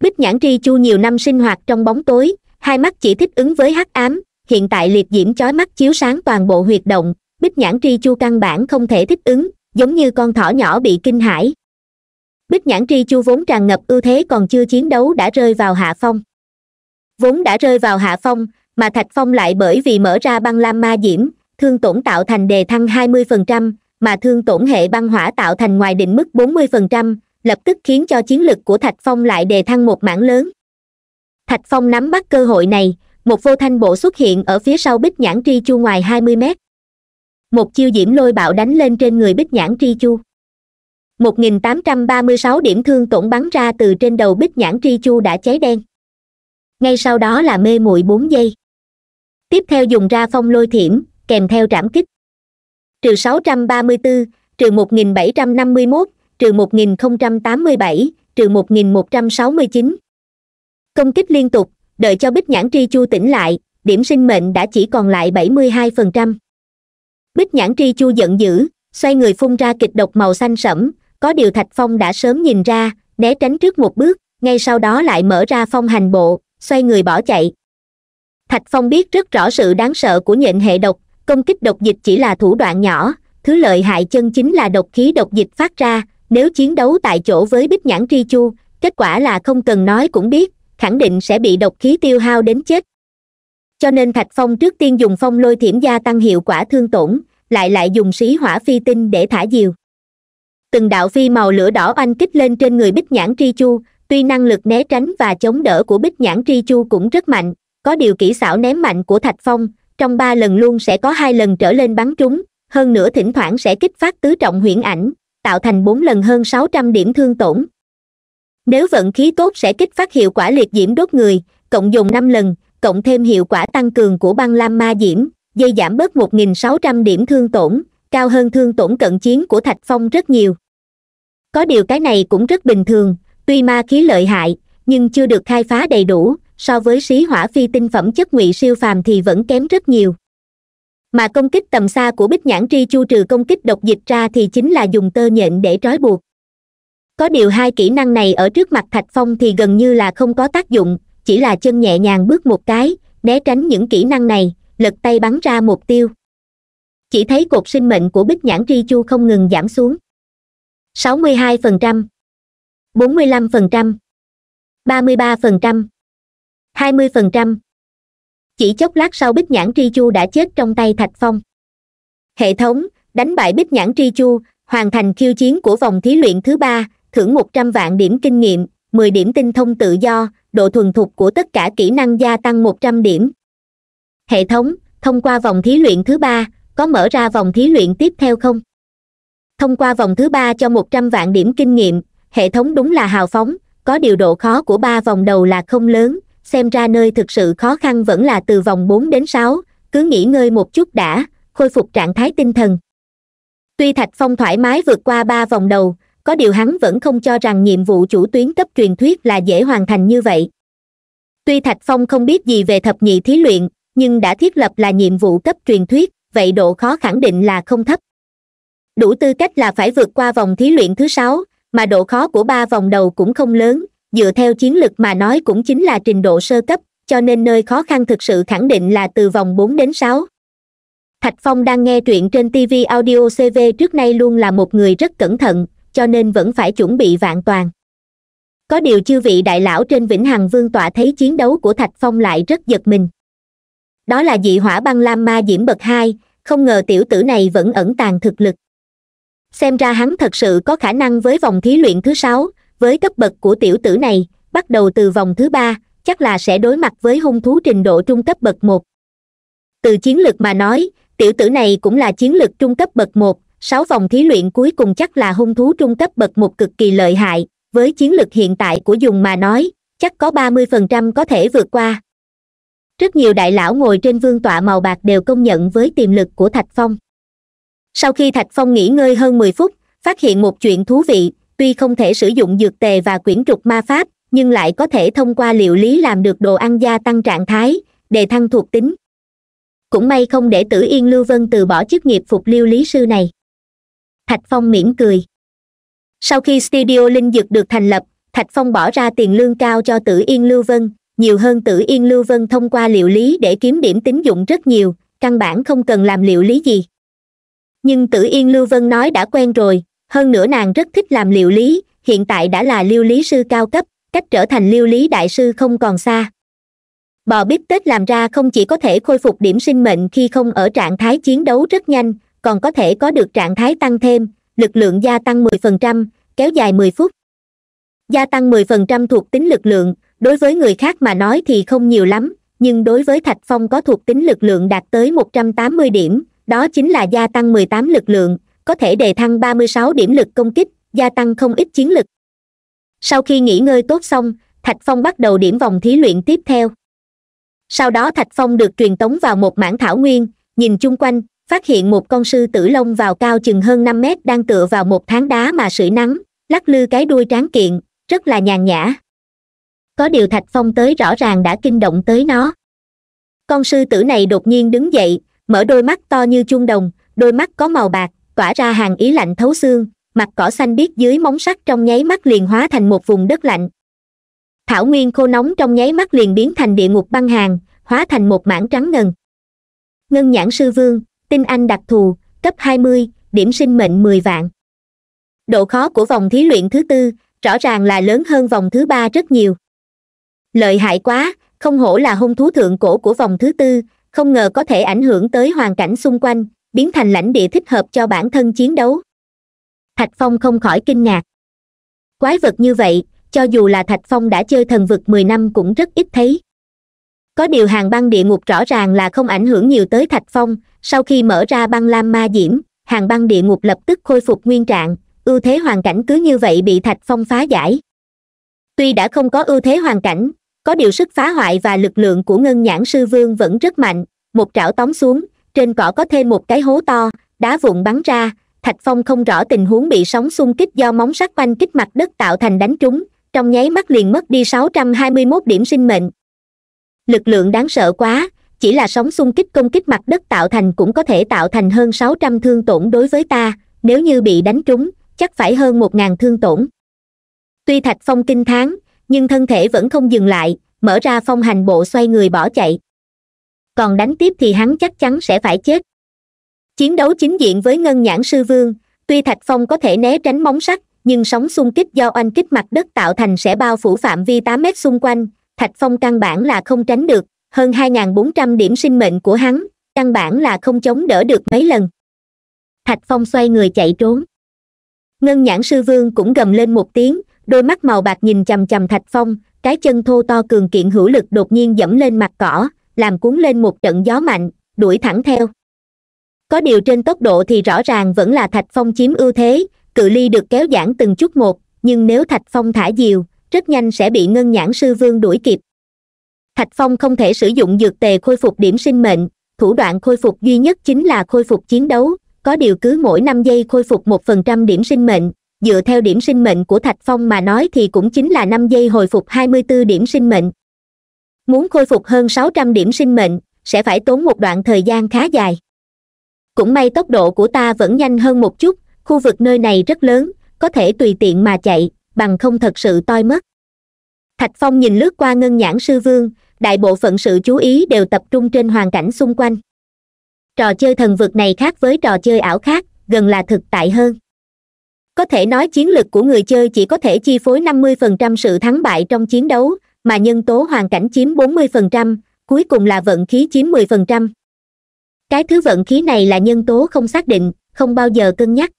S1: bích nhãn tri chu nhiều năm sinh hoạt trong bóng tối hai mắt chỉ thích ứng với hắc ám hiện tại liệt diễm chói mắt chiếu sáng toàn bộ huyệt động bích nhãn tri chu căn bản không thể thích ứng giống như con thỏ nhỏ bị kinh hãi bích nhãn tri chu vốn tràn ngập ưu thế còn chưa chiến đấu đã rơi vào hạ phong vốn đã rơi vào hạ phong mà thạch phong lại bởi vì mở ra băng lam ma diễm thương tổn tạo thành đề thăng hai mươi phần trăm, mà thương tổn hệ băng hỏa tạo thành ngoài định mức bốn mươi phần trăm, lập tức khiến cho chiến lực của thạch phong lại đề thăng một mảng lớn thạch phong nắm bắt cơ hội này một vô thanh bộ xuất hiện ở phía sau bích nhãn tri chu ngoài hai mươi mét một chiêu diễm lôi bạo đánh lên trên người bích nhãn tri chu một nghìn tám trăm ba mươi sáu điểm thương tổn bắn ra từ trên đầu bích nhãn tri chu đã cháy đen ngay sau đó là mê muội bốn giây tiếp theo dùng ra phong lôi thiểm kèm theo trảm kích trừ sáu trăm ba mươi bốn trừ một nghìn bảy trăm năm mươi mốt trừ một nghìn tám mươi bảy trừ một nghìn một trăm sáu mươi chín công kích liên tục đợi cho bích nhãn tri chu tỉnh lại điểm sinh mệnh đã chỉ còn lại bảy mươi hai phần trăm bích nhãn tri chu giận dữ xoay người phun ra kịch độc màu xanh sẫm có điều thạch phong đã sớm nhìn ra né tránh trước một bước ngay sau đó lại mở ra phong hành bộ xoay người bỏ chạy thạch phong biết rất rõ sự đáng sợ của nhện hệ độc công kích độc dịch chỉ là thủ đoạn nhỏ thứ lợi hại chân chính là độc khí độc dịch phát ra nếu chiến đấu tại chỗ với bích nhãn tri chu kết quả là không cần nói cũng biết khẳng định sẽ bị độc khí tiêu hao đến chết cho nên thạch phong trước tiên dùng phong lôi thiểm gia tăng hiệu quả thương tổn lại lại dùng xí hỏa phi tinh để thả diều từng đạo phi màu lửa đỏ oanh kích lên trên người bích nhãn tri chu tuy năng lực né tránh và chống đỡ của bích nhãn tri chu cũng rất mạnh có điều kỹ xảo ném mạnh của thạch phong trong ba lần luôn sẽ có hai lần trở lên bắn trúng hơn nữa thỉnh thoảng sẽ kích phát tứ trọng huyễn ảnh tạo thành bốn lần hơn sáu trăm điểm thương tổn nếu vận khí tốt sẽ kích phát hiệu quả liệt diễm đốt người cộng dùng năm lần cộng thêm hiệu quả tăng cường của băng lam ma diễm dây giảm bớt một nghìn sáu trăm điểm thương tổn cao hơn thương tổn cận chiến của thạch phong rất nhiều có điều cái này cũng rất bình thường tuy ma khí lợi hại nhưng chưa được khai phá đầy đủ so với sĩ hỏa phi tinh phẩm chất ngụy siêu phàm thì vẫn kém rất nhiều mà công kích tầm xa của bích nhãn tri chu trừ công kích độc dịch ra thì chính là dùng tơ nhện để trói buộc có điều hai kỹ năng này ở trước mặt thạch phong thì gần như là không có tác dụng chỉ là chân nhẹ nhàng bước một cái né tránh những kỹ năng này lật tay bắn ra mục tiêu chỉ thấy cột sinh mệnh của bích nhãn tri chu không ngừng giảm xuống 62%, 45%, 33%, 20%. Chỉ chốc lát sau Bích Nhãn Tri Chu đã chết trong tay Thạch Phong. Hệ thống, đánh bại Bích Nhãn Tri Chu, hoàn thành khiêu chiến của vòng thí luyện thứ ba, thưởng 100 vạn điểm kinh nghiệm, 10 điểm tinh thông tự do, độ thuần thục của tất cả kỹ năng gia tăng 100 điểm. Hệ thống, thông qua vòng thí luyện thứ ba, có mở ra vòng thí luyện tiếp theo không? Thông qua vòng thứ ba cho 100 vạn điểm kinh nghiệm, hệ thống đúng là hào phóng, có điều độ khó của ba vòng đầu là không lớn, xem ra nơi thực sự khó khăn vẫn là từ vòng bốn đến sáu cứ nghỉ ngơi một chút đã khôi phục trạng thái tinh thần tuy thạch phong thoải mái vượt qua ba vòng đầu có điều hắn vẫn không cho rằng nhiệm vụ chủ tuyến cấp truyền thuyết là dễ hoàn thành như vậy tuy thạch phong không biết gì về thập nhị thí luyện nhưng đã thiết lập là nhiệm vụ cấp truyền thuyết vậy độ khó khẳng định là không thấp đủ tư cách là phải vượt qua vòng thí luyện thứ sáu mà độ khó của ba vòng đầu cũng không lớn dựa theo chiến lực mà nói cũng chính là trình độ sơ cấp cho nên nơi khó khăn thực sự khẳng định là từ vòng bốn đến sáu thạch phong đang nghe truyện trên tv audio cv trước nay luôn là một người rất cẩn thận cho nên vẫn phải chuẩn bị vạn toàn có điều chư vị đại lão trên vĩnh hằng vương tọa thấy chiến đấu của thạch phong lại rất giật mình đó là dị hỏa băng lam ma diễm bậc hai không ngờ tiểu tử này vẫn ẩn tàng thực lực xem ra hắn thật sự có khả năng với vòng thí luyện thứ sáu với cấp bậc của tiểu tử này bắt đầu từ vòng thứ ba chắc là sẽ đối mặt với hung thú trình độ trung cấp bậc một từ chiến lược mà nói tiểu tử này cũng là chiến lược trung cấp bậc một sáu vòng thí luyện cuối cùng chắc là hung thú trung cấp bậc một cực kỳ lợi hại với chiến lược hiện tại của dùng mà nói chắc có ba mươi phần trăm có thể vượt qua rất nhiều đại lão ngồi trên vương tọa màu bạc đều công nhận với tiềm lực của thạch phong sau khi thạch phong nghỉ ngơi hơn mười phút phát hiện một chuyện thú vị tuy không thể sử dụng dược tề và quyển trục ma pháp nhưng lại có thể thông qua liệu lý làm được đồ ăn gia tăng trạng thái đề thăng thuộc tính cũng may không để tử yên lưu vân từ bỏ chức nghiệp phục liêu lý sư này thạch phong mỉm cười sau khi studio linh dược được thành lập thạch phong bỏ ra tiền lương cao cho tử yên lưu vân nhiều hơn tử yên lưu vân thông qua liệu lý để kiếm điểm tín dụng rất nhiều căn bản không cần làm liệu lý gì nhưng tử yên lưu vân nói đã quen rồi hơn nữa nàng rất thích làm liệu lý hiện tại đã là liêu lý sư cao cấp cách trở thành liêu lý đại sư không còn xa bò bít tết làm ra không chỉ có thể khôi phục điểm sinh mệnh khi không ở trạng thái chiến đấu rất nhanh còn có thể có được trạng thái tăng thêm lực lượng gia tăng 10%, kéo dài 10 phút gia tăng 10% thuộc tính lực lượng đối với người khác mà nói thì không nhiều lắm nhưng đối với thạch phong có thuộc tính lực lượng đạt tới 180 điểm đó chính là gia tăng 18 lực lượng có thể đề thăng ba mươi sáu điểm lực công kích gia tăng không ít chiến lực sau khi nghỉ ngơi tốt xong thạch phong bắt đầu điểm vòng thí luyện tiếp theo sau đó thạch phong được truyền tống vào một mảng thảo nguyên nhìn chung quanh phát hiện một con sư tử lông vào cao chừng hơn năm mét đang tựa vào một tháng đá mà sưởi nắng lắc lư cái đuôi tráng kiện rất là nhàn nhã có điều thạch phong tới rõ ràng đã kinh động tới nó con sư tử này đột nhiên đứng dậy mở đôi mắt to như chuông đồng đôi mắt có màu bạc tỏa ra hàng ý lạnh thấu xương mặt cỏ xanh biếc dưới móng sắt trong nháy mắt liền hóa thành một vùng đất lạnh thảo nguyên khô nóng trong nháy mắt liền biến thành địa ngục băng hàng hóa thành một mảng trắng ngần ngân nhãn sư vương tinh anh đặc thù cấp 20, điểm sinh mệnh 10 vạn độ khó của vòng thí luyện thứ tư rõ ràng là lớn hơn vòng thứ ba rất nhiều lợi hại quá không hổ là hung thú thượng cổ của vòng thứ tư không ngờ có thể ảnh hưởng tới hoàn cảnh xung quanh biến thành lãnh địa thích hợp cho bản thân chiến đấu thạch phong không khỏi kinh ngạc quái vật như vậy cho dù là thạch phong đã chơi thần vực mười năm cũng rất ít thấy có điều hàng băng địa ngục rõ ràng là không ảnh hưởng nhiều tới thạch phong sau khi mở ra băng lam ma diễm hàng băng địa ngục lập tức khôi phục nguyên trạng ưu thế hoàn cảnh cứ như vậy bị thạch phong phá giải tuy đã không có ưu thế hoàn cảnh có điều sức phá hoại và lực lượng của ngân nhãn sư vương vẫn rất mạnh một trảo tóm xuống trên cỏ có thêm một cái hố to đá vụn bắn ra thạch phong không rõ tình huống bị sóng xung kích do móng sắt quanh kích mặt đất tạo thành đánh trúng trong nháy mắt liền mất đi sáu trăm hai mươi 621 điểm sinh mệnh lực lượng đáng sợ quá chỉ là sóng xung kích công kích mặt đất tạo thành cũng có thể tạo thành hơn sáu trăm thương tổn đối với ta nếu như bị đánh trúng chắc phải hơn 1.000 thương tổn tuy thạch phong kinh thán nhưng thân thể vẫn không dừng lại mở ra phong hành bộ xoay người bỏ chạy còn đánh tiếp thì hắn chắc chắn sẽ phải chết chiến đấu chính diện với ngân nhãn sư vương tuy thạch phong có thể né tránh móng sắt nhưng sóng xung kích do oanh kích mặt đất tạo thành sẽ bao phủ phạm vi tám mét xung quanh thạch phong căn bản là không tránh được hơn hai bốn trăm điểm sinh mệnh của hắn căn bản là không chống đỡ được mấy lần thạch phong xoay người chạy trốn ngân nhãn sư vương cũng gầm lên một tiếng đôi mắt màu bạc nhìn chằm chằm thạch phong cái chân thô to cường kiện hữu lực đột nhiên dẫm lên mặt cỏ làm cuốn lên một trận gió mạnh đuổi thẳng theo có điều trên tốc độ thì rõ ràng vẫn là thạch phong chiếm ưu thế cự ly được kéo giãn từng chút một nhưng nếu thạch phong thả diều rất nhanh sẽ bị ngân nhãn sư vương đuổi kịp thạch phong không thể sử dụng dược tề khôi phục điểm sinh mệnh thủ đoạn khôi phục duy nhất chính là khôi phục chiến đấu có điều cứ mỗi năm giây khôi phục một phần trăm điểm sinh mệnh dựa theo điểm sinh mệnh của thạch phong mà nói thì cũng chính là năm giây hồi phục hai mươi b điểm sinh mệnh muốn khôi phục hơn sáu trăm điểm sinh mệnh sẽ phải tốn một đoạn thời gian khá dài cũng may tốc độ của ta vẫn nhanh hơn một chút khu vực nơi này rất lớn có thể tùy tiện mà chạy bằng không thật sự toi mất thạch phong nhìn lướt qua ngân nhãn sư vương đại bộ phận sự chú ý đều tập trung trên hoàn cảnh xung quanh trò chơi thần vực này khác với trò chơi ảo khác gần là thực tại hơn có thể nói chiến lược của người chơi chỉ có thể chi phối năm mươi phần trăm sự thắng bại trong chiến đấu mà nhân tố hoàn cảnh chiếm 40%, cuối cùng là vận khí chiếm 10%. cái thứ vận khí này là nhân tố không xác định không bao giờ cân nhắc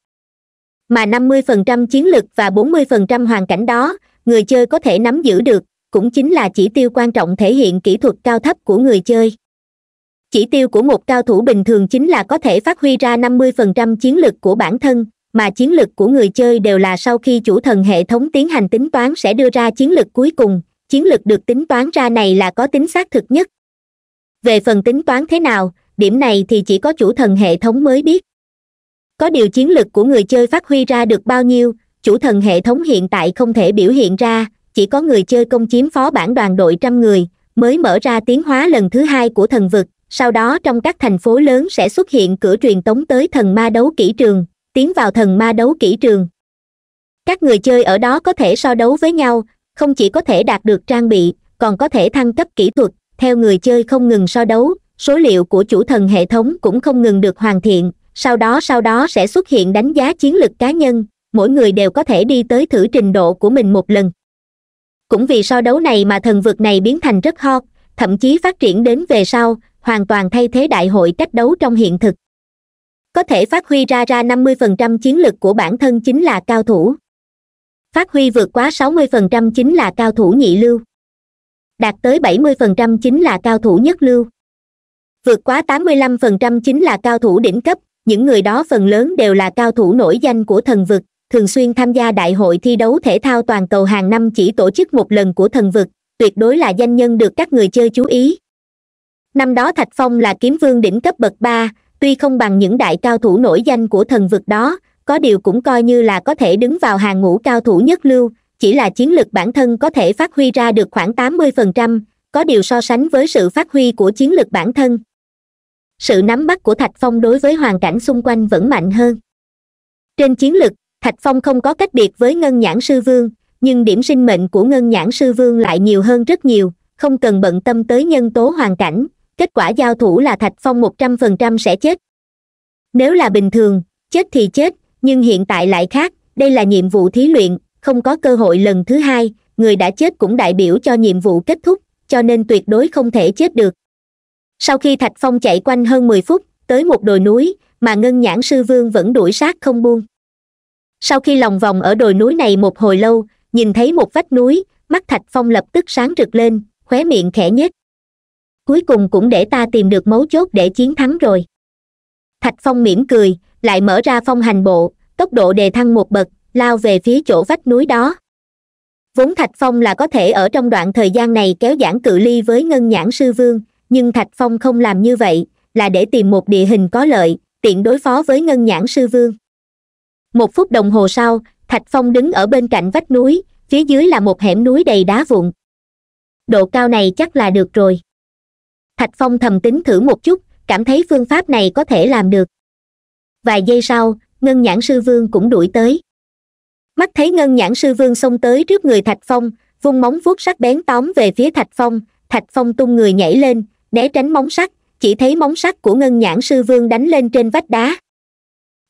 S1: mà 50% chiến lực và 40% hoàn cảnh đó người chơi có thể nắm giữ được cũng chính là chỉ tiêu quan trọng thể hiện kỹ thuật cao thấp của người chơi chỉ tiêu của một cao thủ bình thường chính là có thể phát huy ra 50% chiến lực của bản thân mà chiến lực của người chơi đều là sau khi chủ thần hệ thống tiến hành tính toán sẽ đưa ra chiến lực cuối cùng chiến lược được tính toán ra này là có tính xác thực nhất về phần tính toán thế nào điểm này thì chỉ có chủ thần hệ thống mới biết có điều chiến lược của người chơi phát huy ra được bao nhiêu chủ thần hệ thống hiện tại không thể biểu hiện ra chỉ có người chơi công chiếm phó bản đoàn đội trăm người mới mở ra tiến hóa lần thứ hai của thần vực sau đó trong các thành phố lớn sẽ xuất hiện cửa truyền tống tới thần ma đấu kỹ trường tiến vào thần ma đấu kỹ trường các người chơi ở đó có thể so đấu với nhau không chỉ có thể đạt được trang bị còn có thể thăng cấp kỹ thuật theo người chơi không ngừng so đấu số liệu của chủ thần hệ thống cũng không ngừng được hoàn thiện sau đó sau đó sẽ xuất hiện đánh giá chiến lược cá nhân mỗi người đều có thể đi tới thử trình độ của mình một lần cũng vì so đấu này mà thần vực này biến thành rất hot thậm chí phát triển đến về sau hoàn toàn thay thế đại hội cách đấu trong hiện thực có thể phát huy ra ra 50% chiến lực của bản thân chính là cao thủ phát huy vượt quá 60% chính là cao thủ nhị lưu đạt tới 70% chính là cao thủ nhất lưu vượt quá 85% chính là cao thủ đỉnh cấp những người đó phần lớn đều là cao thủ nổi danh của thần vực thường xuyên tham gia đại hội thi đấu thể thao toàn cầu hàng năm chỉ tổ chức một lần của thần vực tuyệt đối là danh nhân được các người chơi chú ý năm đó thạch phong là kiếm vương đỉnh cấp bậc ba tuy không bằng những đại cao thủ nổi danh của thần vực đó có điều cũng coi như là có thể đứng vào hàng ngũ cao thủ nhất lưu chỉ là chiến lực bản thân có thể phát huy ra được khoảng tám mươi phần trăm có điều so sánh với sự phát huy của chiến lực bản thân sự nắm bắt của thạch phong đối với hoàn cảnh xung quanh vẫn mạnh hơn trên chiến lực thạch phong không có cách biệt với ngân nhãn sư vương nhưng điểm sinh mệnh của ngân nhãn sư vương lại nhiều hơn rất nhiều không cần bận tâm tới nhân tố hoàn cảnh kết quả giao thủ là thạch phong một trăm phần trăm sẽ chết nếu là bình thường chết thì chết nhưng hiện tại lại khác đây là nhiệm vụ thí luyện không có cơ hội lần thứ hai người đã chết cũng đại biểu cho nhiệm vụ kết thúc cho nên tuyệt đối không thể chết được sau khi thạch phong chạy quanh hơn mười phút tới một đồi núi mà ngân nhãn sư vương vẫn đuổi sát không buông sau khi lòng vòng ở đồi núi này một hồi lâu nhìn thấy một vách núi mắt thạch phong lập tức sáng rực lên khóe miệng khẽ nhếch cuối cùng cũng để ta tìm được mấu chốt để chiến thắng rồi thạch phong mỉm cười lại mở ra phong hành bộ tốc độ đề thăng một bậc lao về phía chỗ vách núi đó vốn thạch phong là có thể ở trong đoạn thời gian này kéo giãn cự ly với ngân nhãn sư vương nhưng thạch phong không làm như vậy là để tìm một địa hình có lợi tiện đối phó với ngân nhãn sư vương một phút đồng hồ sau thạch phong đứng ở bên cạnh vách núi phía dưới là một hẻm núi đầy đá vụn độ cao này chắc là được rồi thạch phong thầm tính thử một chút cảm thấy phương pháp này có thể làm được vài giây sau ngân nhãn sư vương cũng đuổi tới mắt thấy ngân nhãn sư vương xông tới trước người thạch phong vung móng vuốt sắc bén tóm về phía thạch phong thạch phong tung người nhảy lên né tránh móng sắt chỉ thấy móng sắt của ngân nhãn sư vương đánh lên trên vách đá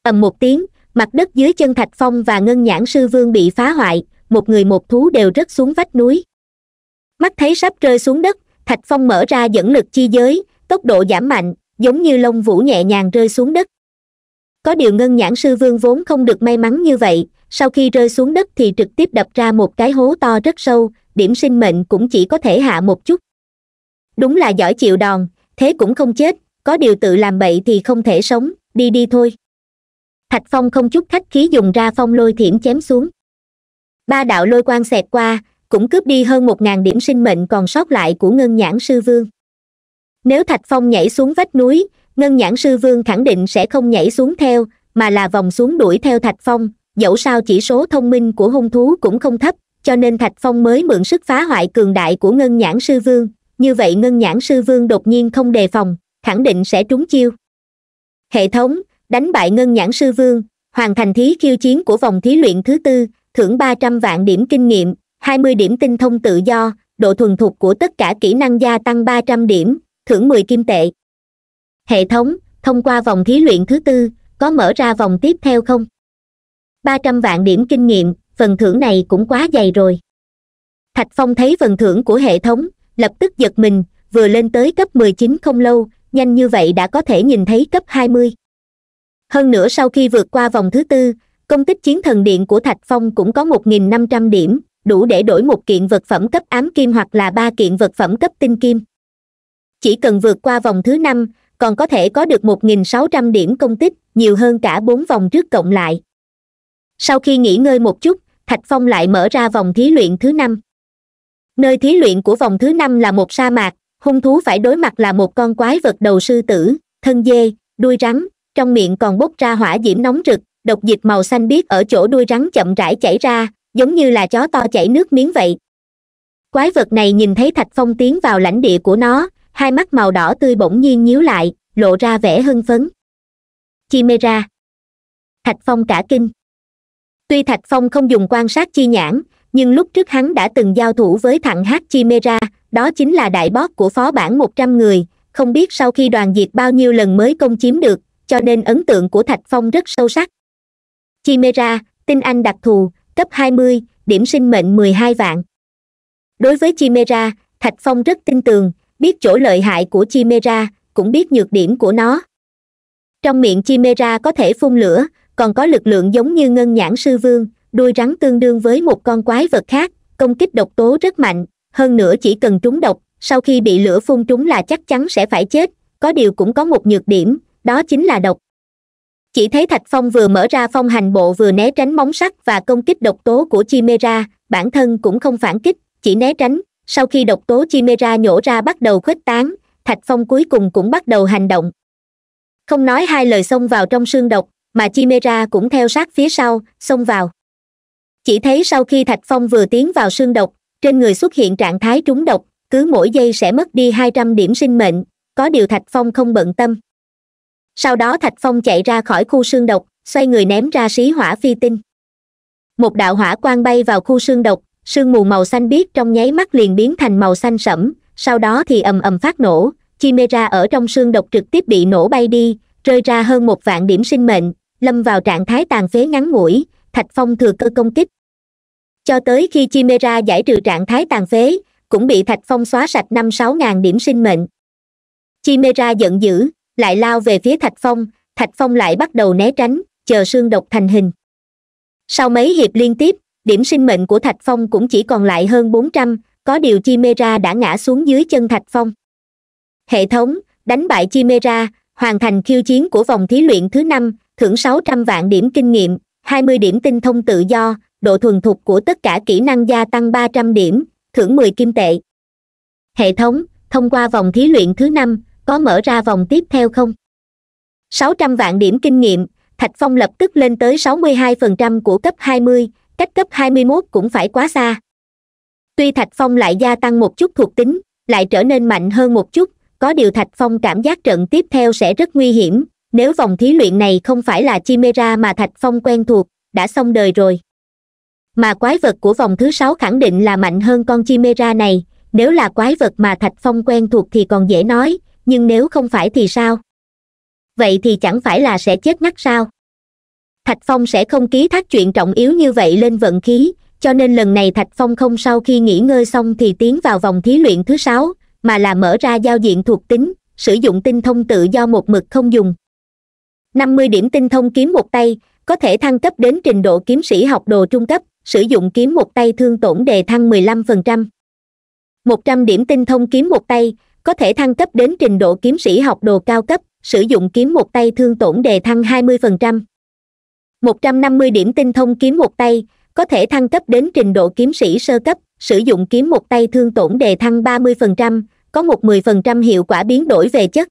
S1: ầm một tiếng mặt đất dưới chân thạch phong và ngân nhãn sư vương bị phá hoại một người một thú đều rớt xuống vách núi mắt thấy sắp rơi xuống đất thạch phong mở ra dẫn lực chi giới tốc độ giảm mạnh giống như lông vũ nhẹ nhàng rơi xuống đất có điều ngân nhãn sư vương vốn không được may mắn như vậy sau khi rơi xuống đất thì trực tiếp đập ra một cái hố to rất sâu điểm sinh mệnh cũng chỉ có thể hạ một chút đúng là giỏi chịu đòn thế cũng không chết có điều tự làm bậy thì không thể sống đi đi thôi thạch phong không chút khách khí dùng ra phong lôi thiểm chém xuống ba đạo lôi quang xẹt qua cũng cướp đi hơn một ngàn điểm sinh mệnh còn sót lại của ngân nhãn sư vương nếu thạch phong nhảy xuống vách núi ngân nhãn sư vương khẳng định sẽ không nhảy xuống theo mà là vòng xuống đuổi theo thạch phong dẫu sao chỉ số thông minh của hung thú cũng không thấp cho nên thạch phong mới mượn sức phá hoại cường đại của ngân nhãn sư vương như vậy ngân nhãn sư vương đột nhiên không đề phòng khẳng định sẽ trúng chiêu hệ thống đánh bại ngân nhãn sư vương hoàn thành thí khiêu chiến của vòng thí luyện thứ tư thưởng ba trăm vạn điểm kinh nghiệm hai mươi điểm tinh thông tự do độ thuần thục của tất cả kỹ năng gia tăng ba trăm điểm thưởng mười kim tệ hệ thống thông qua vòng thí luyện thứ tư có mở ra vòng tiếp theo không ba trăm vạn điểm kinh nghiệm phần thưởng này cũng quá dày rồi thạch phong thấy phần thưởng của hệ thống lập tức giật mình vừa lên tới cấp mười chín không lâu nhanh như vậy đã có thể nhìn thấy cấp hai mươi hơn nữa sau khi vượt qua vòng thứ tư công tích chiến thần điện của thạch phong cũng có một nghìn năm trăm điểm đủ để đổi một kiện vật phẩm cấp ám kim hoặc là ba kiện vật phẩm cấp tinh kim chỉ cần vượt qua vòng thứ năm còn có thể có được 1.600 điểm công tích nhiều hơn cả bốn vòng trước cộng lại sau khi nghỉ ngơi một chút thạch phong lại mở ra vòng thí luyện thứ năm nơi thí luyện của vòng thứ năm là một sa mạc hung thú phải đối mặt là một con quái vật đầu sư tử thân dê đuôi rắn trong miệng còn bốc ra hỏa diễm nóng rực độc dịch màu xanh biếc ở chỗ đuôi rắn chậm rãi chảy ra giống như là chó to chảy nước miếng vậy quái vật này nhìn thấy thạch phong tiến vào lãnh địa của nó hai mắt màu đỏ tươi bỗng nhiên nhíu lại lộ ra vẻ hưng phấn chimera thạch phong cả kinh tuy thạch phong không dùng quan sát chi nhãn nhưng lúc trước hắn đã từng giao thủ với thằng hát chimera đó chính là đại bót của phó bản một trăm người không biết sau khi đoàn diệt bao nhiêu lần mới công chiếm được cho nên ấn tượng của thạch phong rất sâu sắc chimera tinh anh đặc thù cấp hai mươi điểm sinh mệnh mười hai vạn đối với chimera thạch phong rất tin tưởng biết chỗ lợi hại của chimera cũng biết nhược điểm của nó trong miệng chimera có thể phun lửa còn có lực lượng giống như ngân nhãn sư vương đuôi rắn tương đương với một con quái vật khác công kích độc tố rất mạnh hơn nữa chỉ cần trúng độc sau khi bị lửa phun trúng là chắc chắn sẽ phải chết có điều cũng có một nhược điểm đó chính là độc chỉ thấy thạch phong vừa mở ra phong hành bộ vừa né tránh móng sắt và công kích độc tố của chimera bản thân cũng không phản kích chỉ né tránh sau khi độc tố chimera nhổ ra bắt đầu khuếch tán thạch phong cuối cùng cũng bắt đầu hành động không nói hai lời xông vào trong sương độc mà chimera cũng theo sát phía sau xông vào chỉ thấy sau khi thạch phong vừa tiến vào sương độc trên người xuất hiện trạng thái trúng độc cứ mỗi giây sẽ mất đi hai trăm điểm sinh mệnh có điều thạch phong không bận tâm sau đó thạch phong chạy ra khỏi khu sương độc xoay người ném ra xí hỏa phi tinh một đạo hỏa quang bay vào khu sương độc sương mù màu xanh biếc trong nháy mắt liền biến thành màu xanh sẫm sau đó thì ầm ầm phát nổ chimera ở trong sương độc trực tiếp bị nổ bay đi rơi ra hơn một vạn điểm sinh mệnh lâm vào trạng thái tàn phế ngắn ngủi thạch phong thừa cơ công kích cho tới khi chimera giải trừ trạng thái tàn phế cũng bị thạch phong xóa sạch năm sáu ngàn điểm sinh mệnh chimera giận dữ lại lao về phía thạch phong thạch phong lại bắt đầu né tránh chờ sương độc thành hình sau mấy hiệp liên tiếp điểm sinh mệnh của thạch phong cũng chỉ còn lại hơn bốn trăm có điều chimera đã ngã xuống dưới chân thạch phong hệ thống đánh bại chimera hoàn thành khiêu chiến của vòng thí luyện thứ năm thưởng sáu trăm vạn điểm kinh nghiệm hai mươi điểm tinh thông tự do độ thuần thục của tất cả kỹ năng gia tăng ba trăm điểm thưởng mười kim tệ hệ thống thông qua vòng thí luyện thứ năm có mở ra vòng tiếp theo không sáu trăm vạn điểm kinh nghiệm thạch phong lập tức lên tới sáu mươi hai phần trăm của cấp hai mươi cách cấp 21 cũng phải quá xa tuy thạch phong lại gia tăng một chút thuộc tính lại trở nên mạnh hơn một chút có điều thạch phong cảm giác trận tiếp theo sẽ rất nguy hiểm nếu vòng thí luyện này không phải là chimera mà thạch phong quen thuộc đã xong đời rồi mà quái vật của vòng thứ sáu khẳng định là mạnh hơn con chimera này nếu là quái vật mà thạch phong quen thuộc thì còn dễ nói nhưng nếu không phải thì sao vậy thì chẳng phải là sẽ chết ngắt sao thạch phong sẽ không ký thác chuyện trọng yếu như vậy lên vận khí cho nên lần này thạch phong không sau khi nghỉ ngơi xong thì tiến vào vòng thí luyện thứ sáu mà là mở ra giao diện thuộc tính sử dụng tinh thông tự do một mực không dùng năm mươi điểm tinh thông kiếm một tay có thể thăng cấp đến trình độ kiếm sĩ học đồ trung cấp sử dụng kiếm một tay thương tổn đề thăng mười lăm phần trăm một trăm điểm tinh thông kiếm một tay có thể thăng cấp đến trình độ kiếm sĩ học đồ cao cấp sử dụng kiếm một tay thương tổn đề thăng hai mươi phần trăm một trăm năm mươi điểm tinh thông kiếm một tay có thể thăng cấp đến trình độ kiếm sĩ sơ cấp sử dụng kiếm một tay thương tổn đề thăng ba mươi phần trăm có một mười phần trăm hiệu quả biến đổi về chất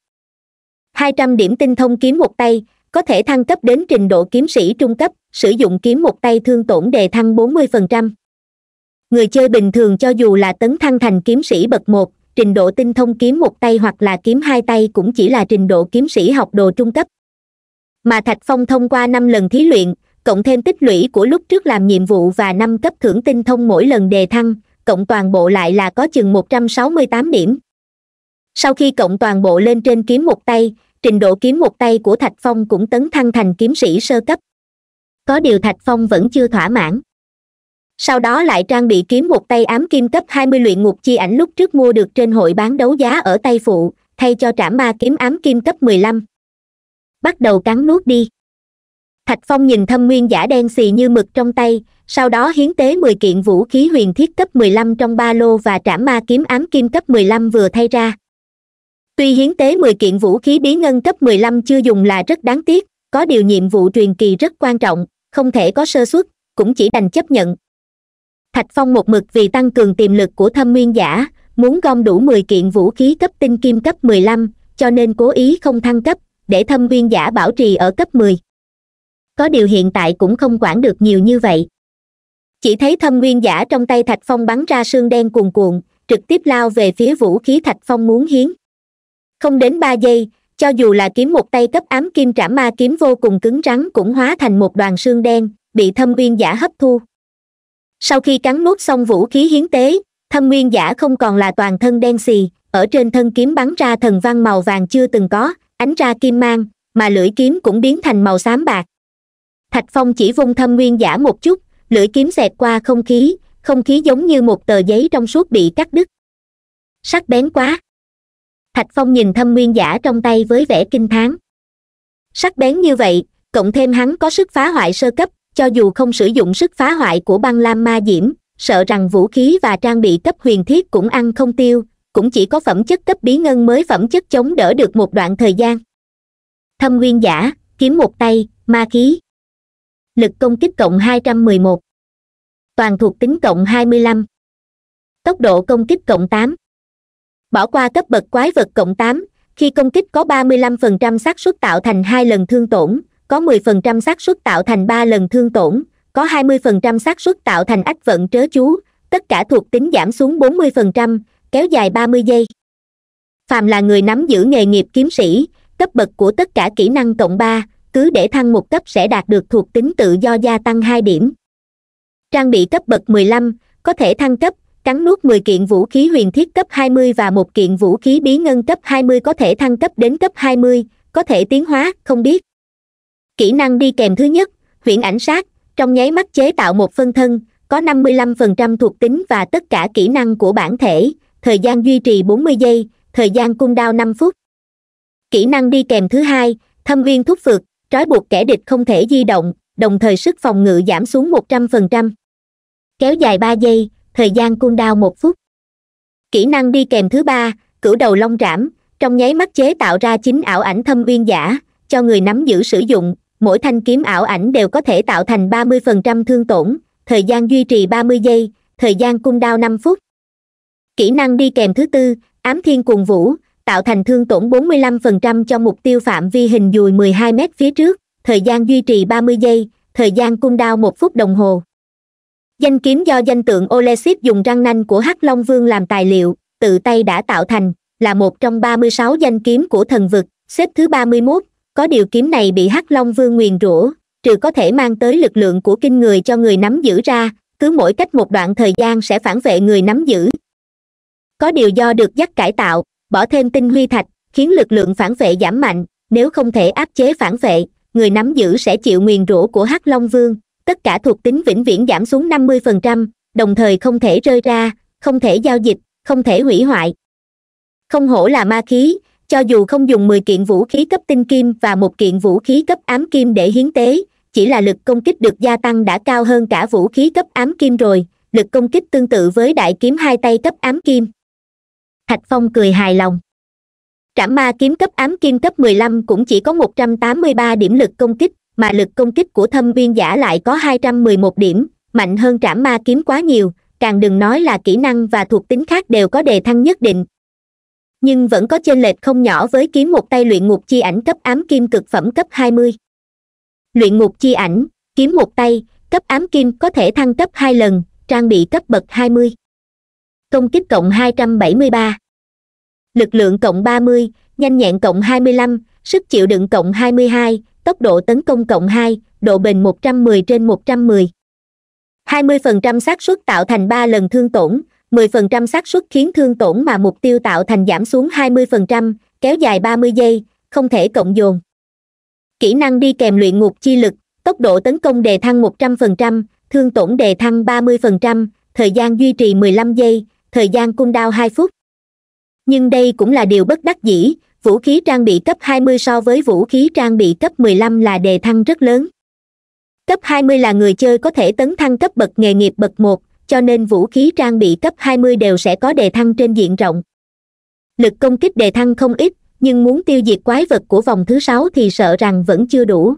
S1: hai trăm điểm tinh thông kiếm một tay có thể thăng cấp đến trình độ kiếm sĩ trung cấp sử dụng kiếm một tay thương tổn đề thăng bốn mươi phần trăm người chơi bình thường cho dù là tấn thăng thành kiếm sĩ bậc một trình độ tinh thông kiếm một tay hoặc là kiếm hai tay cũng chỉ là trình độ kiếm sĩ học đồ trung cấp mà thạch phong thông qua năm lần thí luyện cộng thêm tích lũy của lúc trước làm nhiệm vụ và năm cấp thưởng tinh thông mỗi lần đề thăng cộng toàn bộ lại là có chừng một trăm sáu mươi tám điểm sau khi cộng toàn bộ lên trên kiếm một tay trình độ kiếm một tay của thạch phong cũng tấn thăng thành kiếm sĩ sơ cấp có điều thạch phong vẫn chưa thỏa mãn sau đó lại trang bị kiếm một tay ám kim cấp hai mươi luyện ngục chi ảnh lúc trước mua được trên hội bán đấu giá ở tây phụ thay cho trảm ma kiếm ám kim cấp mười lăm bắt đầu cắn nuốt đi thạch phong nhìn thâm nguyên giả đen xì như mực trong tay sau đó hiến tế mười kiện vũ khí huyền thiết cấp mười lăm trong ba lô và trảm ma kiếm ám kim cấp mười lăm vừa thay ra tuy hiến tế mười kiện vũ khí bí ngân cấp mười lăm chưa dùng là rất đáng tiếc có điều nhiệm vụ truyền kỳ rất quan trọng không thể có sơ suất cũng chỉ đành chấp nhận thạch phong một mực vì tăng cường tiềm lực của thâm nguyên giả muốn gom đủ mười kiện vũ khí cấp tinh kim cấp mười lăm cho nên cố ý không thăng cấp để thâm viên giả bảo trì ở cấp mười có điều hiện tại cũng không quản được nhiều như vậy chỉ thấy thâm nguyên giả trong tay thạch phong bắn ra sương đen cuồn cuộn trực tiếp lao về phía vũ khí thạch phong muốn hiến không đến ba giây cho dù là kiếm một tay cấp ám kim trả ma kiếm vô cùng cứng rắn cũng hóa thành một đoàn sương đen bị thâm nguyên giả hấp thu sau khi cắn nuốt xong vũ khí hiến tế thâm nguyên giả không còn là toàn thân đen xì ở trên thân kiếm bắn ra thần văn màu vàng chưa từng có ánh ra kim mang mà lưỡi kiếm cũng biến thành màu xám bạc thạch phong chỉ vung thâm nguyên giả một chút lưỡi kiếm xẹt qua không khí không khí giống như một tờ giấy trong suốt bị cắt đứt sắc bén quá thạch phong nhìn thâm nguyên giả trong tay với vẻ kinh thán sắc bén như vậy cộng thêm hắn có sức phá hoại sơ cấp cho dù không sử dụng sức phá hoại của băng lam ma diễm sợ rằng vũ khí và trang bị cấp huyền thiết cũng ăn không tiêu cũng chỉ có phẩm chất cấp bí ngân mới phẩm chất chống đỡ được một đoạn thời gian thâm nguyên giả kiếm một tay ma khí lực công kích cộng 211. toàn thuộc tính cộng 25. tốc độ công kích cộng 8. bỏ qua cấp bậc quái vật cộng 8, khi công kích có 35% xác suất tạo thành hai lần thương tổn có 10% xác suất tạo thành ba lần thương tổn có 20% xác suất tạo thành ách vận trớ chú tất cả thuộc tính giảm xuống 40%, kéo dài ba mươi giây phàm là người nắm giữ nghề nghiệp kiếm sĩ cấp bậc của tất cả kỹ năng cộng ba cứ để thăng một cấp sẽ đạt được thuộc tính tự do gia tăng hai điểm trang bị cấp bậc 15, có thể thăng cấp cắn nuốt 10 kiện vũ khí huyền thiết cấp 20 và một kiện vũ khí bí ngân cấp 20 có thể thăng cấp đến cấp 20, có thể tiến hóa, không biết. Kỹ năng đi kèm thứ nhất, huyện ảnh sát, trong nháy mắt chế tạo một phân thân, có 55% thuộc tính và tất cả kỹ năng của bản thể, thời gian duy trì 40 giây thời gian cung đao 5 phút kỹ năng đi kèm thứ hai thâm uyên thúc phượt, trói buộc kẻ địch không thể di động đồng thời sức phòng ngự giảm xuống 100%. kéo dài 3 giây thời gian cung đao 1 phút kỹ năng đi kèm thứ ba cửu đầu long trảm trong nháy mắt chế tạo ra chính ảo ảnh thâm uyên giả cho người nắm giữ sử dụng mỗi thanh kiếm ảo ảnh đều có thể tạo thành 30% thương tổn thời gian duy trì 30 giây thời gian cung đao 5 phút kỹ năng đi kèm thứ tư ám thiên cuồng vũ tạo thành thương tổn 45% cho mục tiêu phạm vi hình dùi 12 m phía trước thời gian duy trì 30 giây thời gian cung đao một phút đồng hồ danh kiếm do danh tượng olesip dùng răng nanh của hắc long vương làm tài liệu tự tay đã tạo thành là một trong 36 danh kiếm của thần vực xếp thứ 31, có điều kiếm này bị hắc long vương nguyền rủa trừ có thể mang tới lực lượng của kinh người cho người nắm giữ ra cứ mỗi cách một đoạn thời gian sẽ phản vệ người nắm giữ có điều do được dắt cải tạo bỏ thêm tinh huy thạch khiến lực lượng phản vệ giảm mạnh nếu không thể áp chế phản vệ người nắm giữ sẽ chịu nguyền rủa của hắc long vương tất cả thuộc tính vĩnh viễn giảm xuống năm mươi phần trăm đồng thời không thể rơi ra không thể giao dịch không thể hủy hoại không hổ là ma khí cho dù không dùng mười kiện vũ khí cấp tinh kim và một kiện vũ khí cấp ám kim để hiến tế chỉ là lực công kích được gia tăng đã cao hơn cả vũ khí cấp ám kim rồi lực công kích tương tự với đại kiếm hai tay cấp ám kim thạch phong cười hài lòng trảm ma kiếm cấp ám kim cấp mười lăm cũng chỉ có một trăm tám mươi ba điểm lực công kích mà lực công kích của thâm viên giả lại có hai trăm mười một điểm mạnh hơn trảm ma kiếm quá nhiều càng đừng nói là kỹ năng và thuộc tính khác đều có đề thăng nhất định nhưng vẫn có chênh lệch không nhỏ với kiếm một tay luyện ngục chi ảnh cấp ám kim cực phẩm cấp hai mươi luyện ngục chi ảnh kiếm một tay cấp ám kim có thể thăng cấp hai lần trang bị cấp bậc hai mươi công kích cộng 273. lực lượng cộng 30, nhanh nhẹn cộng 25, sức chịu đựng cộng 22, tốc độ tấn công cộng 2, độ bền 110 trên 110. 20% xác suất tạo thành 3 lần thương tổn, 10% xác suất khiến thương tổn mà mục tiêu tạo thành giảm xuống 20%, kéo dài 30 giây, không thể cộng dồn. Kỹ năng đi kèm luyện ngục chi lực, tốc độ tấn công đề thăng 100%, thương tổn đề thăng 30%, thời gian duy trì 15 giây, thời gian cung đao hai phút nhưng đây cũng là điều bất đắc dĩ vũ khí trang bị cấp 20 so với vũ khí trang bị cấp 15 là đề thăng rất lớn cấp 20 là người chơi có thể tấn thăng cấp bậc nghề nghiệp bậc 1, cho nên vũ khí trang bị cấp 20 đều sẽ có đề thăng trên diện rộng lực công kích đề thăng không ít nhưng muốn tiêu diệt quái vật của vòng thứ sáu thì sợ rằng vẫn chưa đủ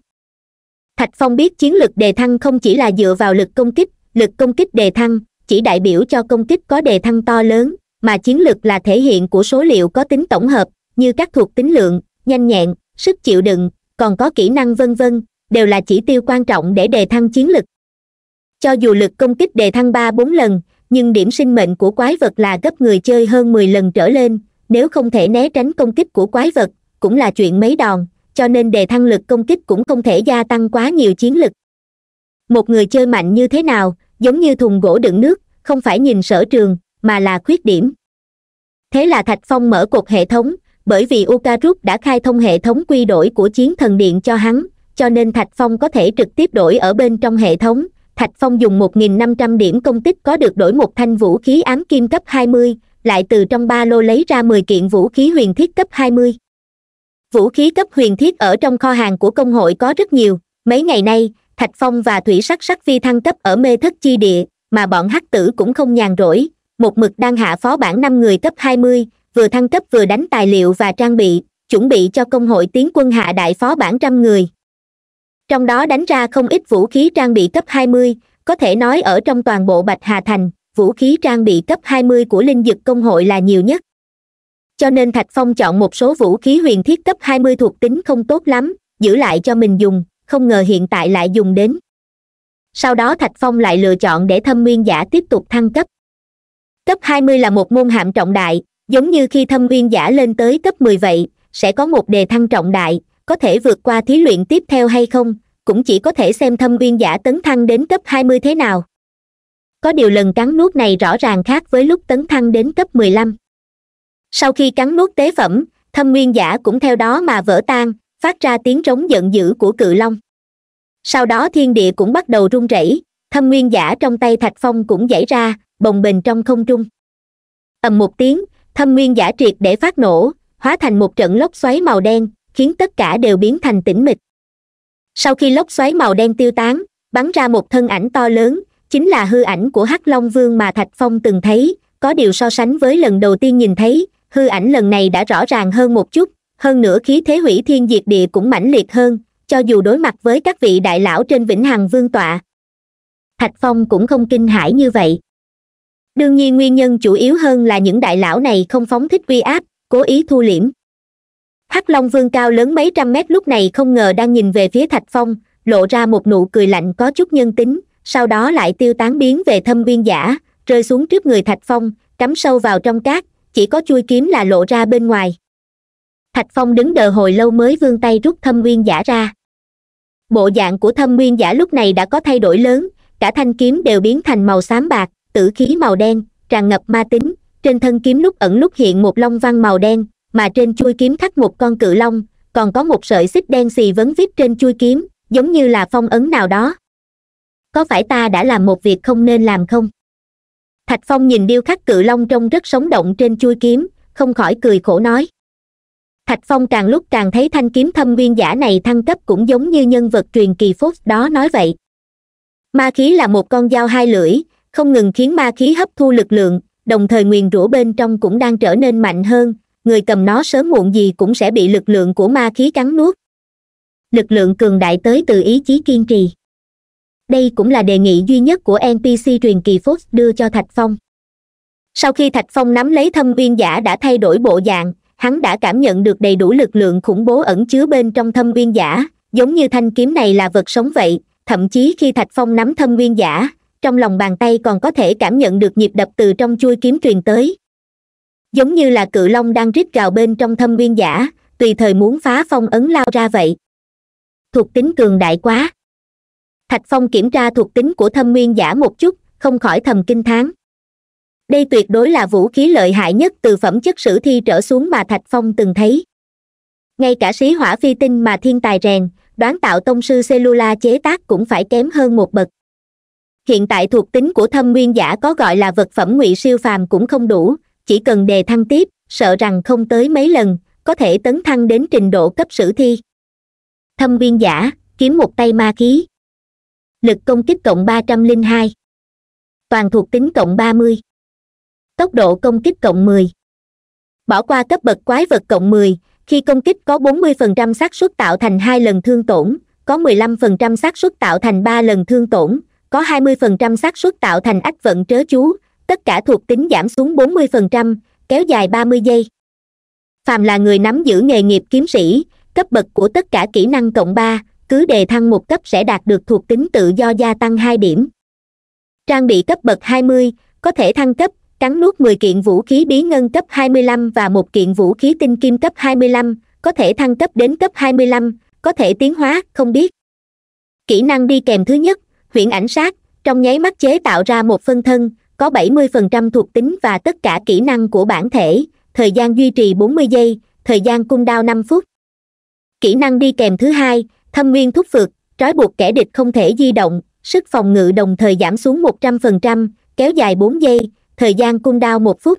S1: thạch phong biết chiến lực đề thăng không chỉ là dựa vào lực công kích lực công kích đề thăng chỉ đại biểu cho công kích có đề thăng to lớn mà chiến lược là thể hiện của số liệu có tính tổng hợp như các thuộc tính lượng nhanh nhẹn sức chịu đựng còn có kỹ năng vân vân đều là chỉ tiêu quan trọng để đề thăng chiến lược. cho dù lực công kích đề thăng ba bốn lần nhưng điểm sinh mệnh của quái vật là gấp người chơi hơn mười lần trở lên nếu không thể né tránh công kích của quái vật cũng là chuyện mấy đòn cho nên đề thăng lực công kích cũng không thể gia tăng quá nhiều chiến lược. một người chơi mạnh như thế nào giống như thùng gỗ đựng nước không phải nhìn sở trường mà là khuyết điểm thế là thạch phong mở cột hệ thống bởi vì ukarut đã khai thông hệ thống quy đổi của chiến thần điện cho hắn cho nên thạch phong có thể trực tiếp đổi ở bên trong hệ thống thạch phong dùng một nghìn năm trăm điểm công tích có được đổi một thanh vũ khí ám kim cấp hai mươi lại từ trong ba lô lấy ra mười kiện vũ khí huyền thiết cấp hai mươi vũ khí cấp huyền thiết ở trong kho hàng của công hội có rất nhiều mấy ngày nay thạch phong và thủy sắc sắc phi thăng cấp ở mê thất chi địa mà bọn hắc tử cũng không nhàn rỗi một mực đang hạ phó bản năm người cấp hai mươi vừa thăng cấp vừa đánh tài liệu và trang bị chuẩn bị cho công hội tiến quân hạ đại phó bản trăm người trong đó đánh ra không ít vũ khí trang bị cấp hai mươi có thể nói ở trong toàn bộ bạch hà thành vũ khí trang bị cấp hai mươi của linh dực công hội là nhiều nhất cho nên thạch phong chọn một số vũ khí huyền thiết cấp hai mươi thuộc tính không tốt lắm giữ lại cho mình dùng không ngờ hiện tại lại dùng đến sau đó thạch phong lại lựa chọn để thâm nguyên giả tiếp tục thăng cấp cấp hai mươi là một môn hạm trọng đại giống như khi thâm nguyên giả lên tới cấp mười vậy sẽ có một đề thăng trọng đại có thể vượt qua thí luyện tiếp theo hay không cũng chỉ có thể xem thâm nguyên giả tấn thăng đến cấp hai mươi thế nào có điều lần cắn nuốt này rõ ràng khác với lúc tấn thăng đến cấp mười lăm sau khi cắn nuốt tế phẩm thâm nguyên giả cũng theo đó mà vỡ tan phát ra tiếng trống giận dữ của cự long sau đó thiên địa cũng bắt đầu rung rẩy thâm nguyên giả trong tay thạch phong cũng dãy ra bồng bềnh trong không trung ầm một tiếng thâm nguyên giả triệt để phát nổ hóa thành một trận lốc xoáy màu đen khiến tất cả đều biến thành tĩnh mịch sau khi lốc xoáy màu đen tiêu tán bắn ra một thân ảnh to lớn chính là hư ảnh của hắc long vương mà thạch phong từng thấy có điều so sánh với lần đầu tiên nhìn thấy hư ảnh lần này đã rõ ràng hơn một chút hơn nữa khí thế hủy thiên diệt địa cũng mãnh liệt hơn cho dù đối mặt với các vị đại lão trên vĩnh hằng vương tọa thạch phong cũng không kinh hãi như vậy đương nhiên nguyên nhân chủ yếu hơn là những đại lão này không phóng thích uy áp cố ý thu liễm hắc long vương cao lớn mấy trăm mét lúc này không ngờ đang nhìn về phía thạch phong lộ ra một nụ cười lạnh có chút nhân tính sau đó lại tiêu tán biến về thâm viên giả rơi xuống trước người thạch phong cắm sâu vào trong cát chỉ có chui kiếm là lộ ra bên ngoài thạch phong đứng đờ hồi lâu mới vươn tay rút thâm nguyên giả ra bộ dạng của thâm nguyên giả lúc này đã có thay đổi lớn cả thanh kiếm đều biến thành màu xám bạc tử khí màu đen tràn ngập ma tính trên thân kiếm lúc ẩn lúc hiện một long văn màu đen mà trên chuôi kiếm khắc một con cự long còn có một sợi xích đen xì vấn vít trên chuôi kiếm giống như là phong ấn nào đó có phải ta đã làm một việc không nên làm không thạch phong nhìn điêu khắc cự long trông rất sống động trên chuôi kiếm không khỏi cười khổ nói thạch phong càng lúc càng thấy thanh kiếm thâm nguyên giả này thăng cấp cũng giống như nhân vật truyền kỳ phốt đó nói vậy ma khí là một con dao hai lưỡi không ngừng khiến ma khí hấp thu lực lượng đồng thời nguyền rủa bên trong cũng đang trở nên mạnh hơn người cầm nó sớm muộn gì cũng sẽ bị lực lượng của ma khí cắn nuốt lực lượng cường đại tới từ ý chí kiên trì đây cũng là đề nghị duy nhất của npc truyền kỳ phốt đưa cho thạch phong sau khi thạch phong nắm lấy thâm viên giả đã thay đổi bộ dạng hắn đã cảm nhận được đầy đủ lực lượng khủng bố ẩn chứa bên trong thâm nguyên giả giống như thanh kiếm này là vật sống vậy thậm chí khi thạch phong nắm thâm nguyên giả trong lòng bàn tay còn có thể cảm nhận được nhịp đập từ trong chui kiếm truyền tới giống như là cự long đang rít gào bên trong thâm nguyên giả tùy thời muốn phá phong ấn lao ra vậy thuộc tính cường đại quá thạch phong kiểm tra thuộc tính của thâm nguyên giả một chút không khỏi thầm kinh thán đây tuyệt đối là vũ khí lợi hại nhất từ phẩm chất sử thi trở xuống mà thạch phong từng thấy ngay cả sĩ hỏa phi tinh mà thiên tài rèn đoán tạo tông sư cellula chế tác cũng phải kém hơn một bậc hiện tại thuộc tính của thâm nguyên giả có gọi là vật phẩm ngụy siêu phàm cũng không đủ chỉ cần đề thăng tiếp sợ rằng không tới mấy lần có thể tấn thăng đến trình độ cấp sử thi thâm nguyên giả kiếm một tay ma khí lực công kích cộng ba trăm linh hai toàn thuộc tính cộng ba mươi tốc độ công kích cộng 10. bỏ qua cấp bậc quái vật cộng 10, khi công kích có 40% xác suất tạo thành hai lần thương tổn có 15% xác suất tạo thành 3 lần thương tổn có 20% xác suất tạo thành ách vận trớ chú tất cả thuộc tính giảm xuống 40%, kéo dài 30 giây phàm là người nắm giữ nghề nghiệp kiếm sĩ cấp bậc của tất cả kỹ năng cộng 3, cứ đề thăng một cấp sẽ đạt được thuộc tính tự do gia tăng 2 điểm trang bị cấp bậc 20, có thể thăng cấp cắn nuốt mười kiện vũ khí bí ngân cấp 25 và một kiện vũ khí tinh kim cấp 25, có thể thăng cấp đến cấp 25, có thể tiến hóa không biết kỹ năng đi kèm thứ nhất huyễn ảnh sát trong nháy mắt chế tạo ra một phân thân có 70% thuộc tính và tất cả kỹ năng của bản thể thời gian duy trì 40 giây thời gian cung đao 5 phút kỹ năng đi kèm thứ hai thâm nguyên thúc phượt trói buộc kẻ địch không thể di động sức phòng ngự đồng thời giảm xuống 100%, kéo dài 4 giây thời gian cung đao một phút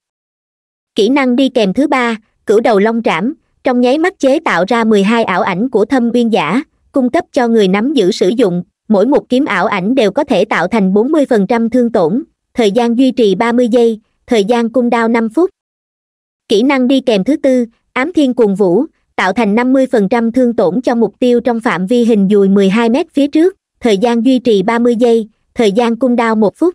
S1: kỹ năng đi kèm thứ ba cửu đầu long trảm trong nháy mắt chế tạo ra mười hai ảo ảnh của thâm uyên giả cung cấp cho người nắm giữ sử dụng mỗi một kiếm ảo ảnh đều có thể tạo thành bốn mươi phần trăm thương tổn thời gian duy trì ba mươi giây thời gian cung đao năm phút kỹ năng đi kèm thứ tư ám thiên cuồng vũ tạo thành năm mươi phần trăm thương tổn cho mục tiêu trong phạm vi hình dùi mười hai m phía trước thời gian duy trì ba mươi giây thời gian cung đao một phút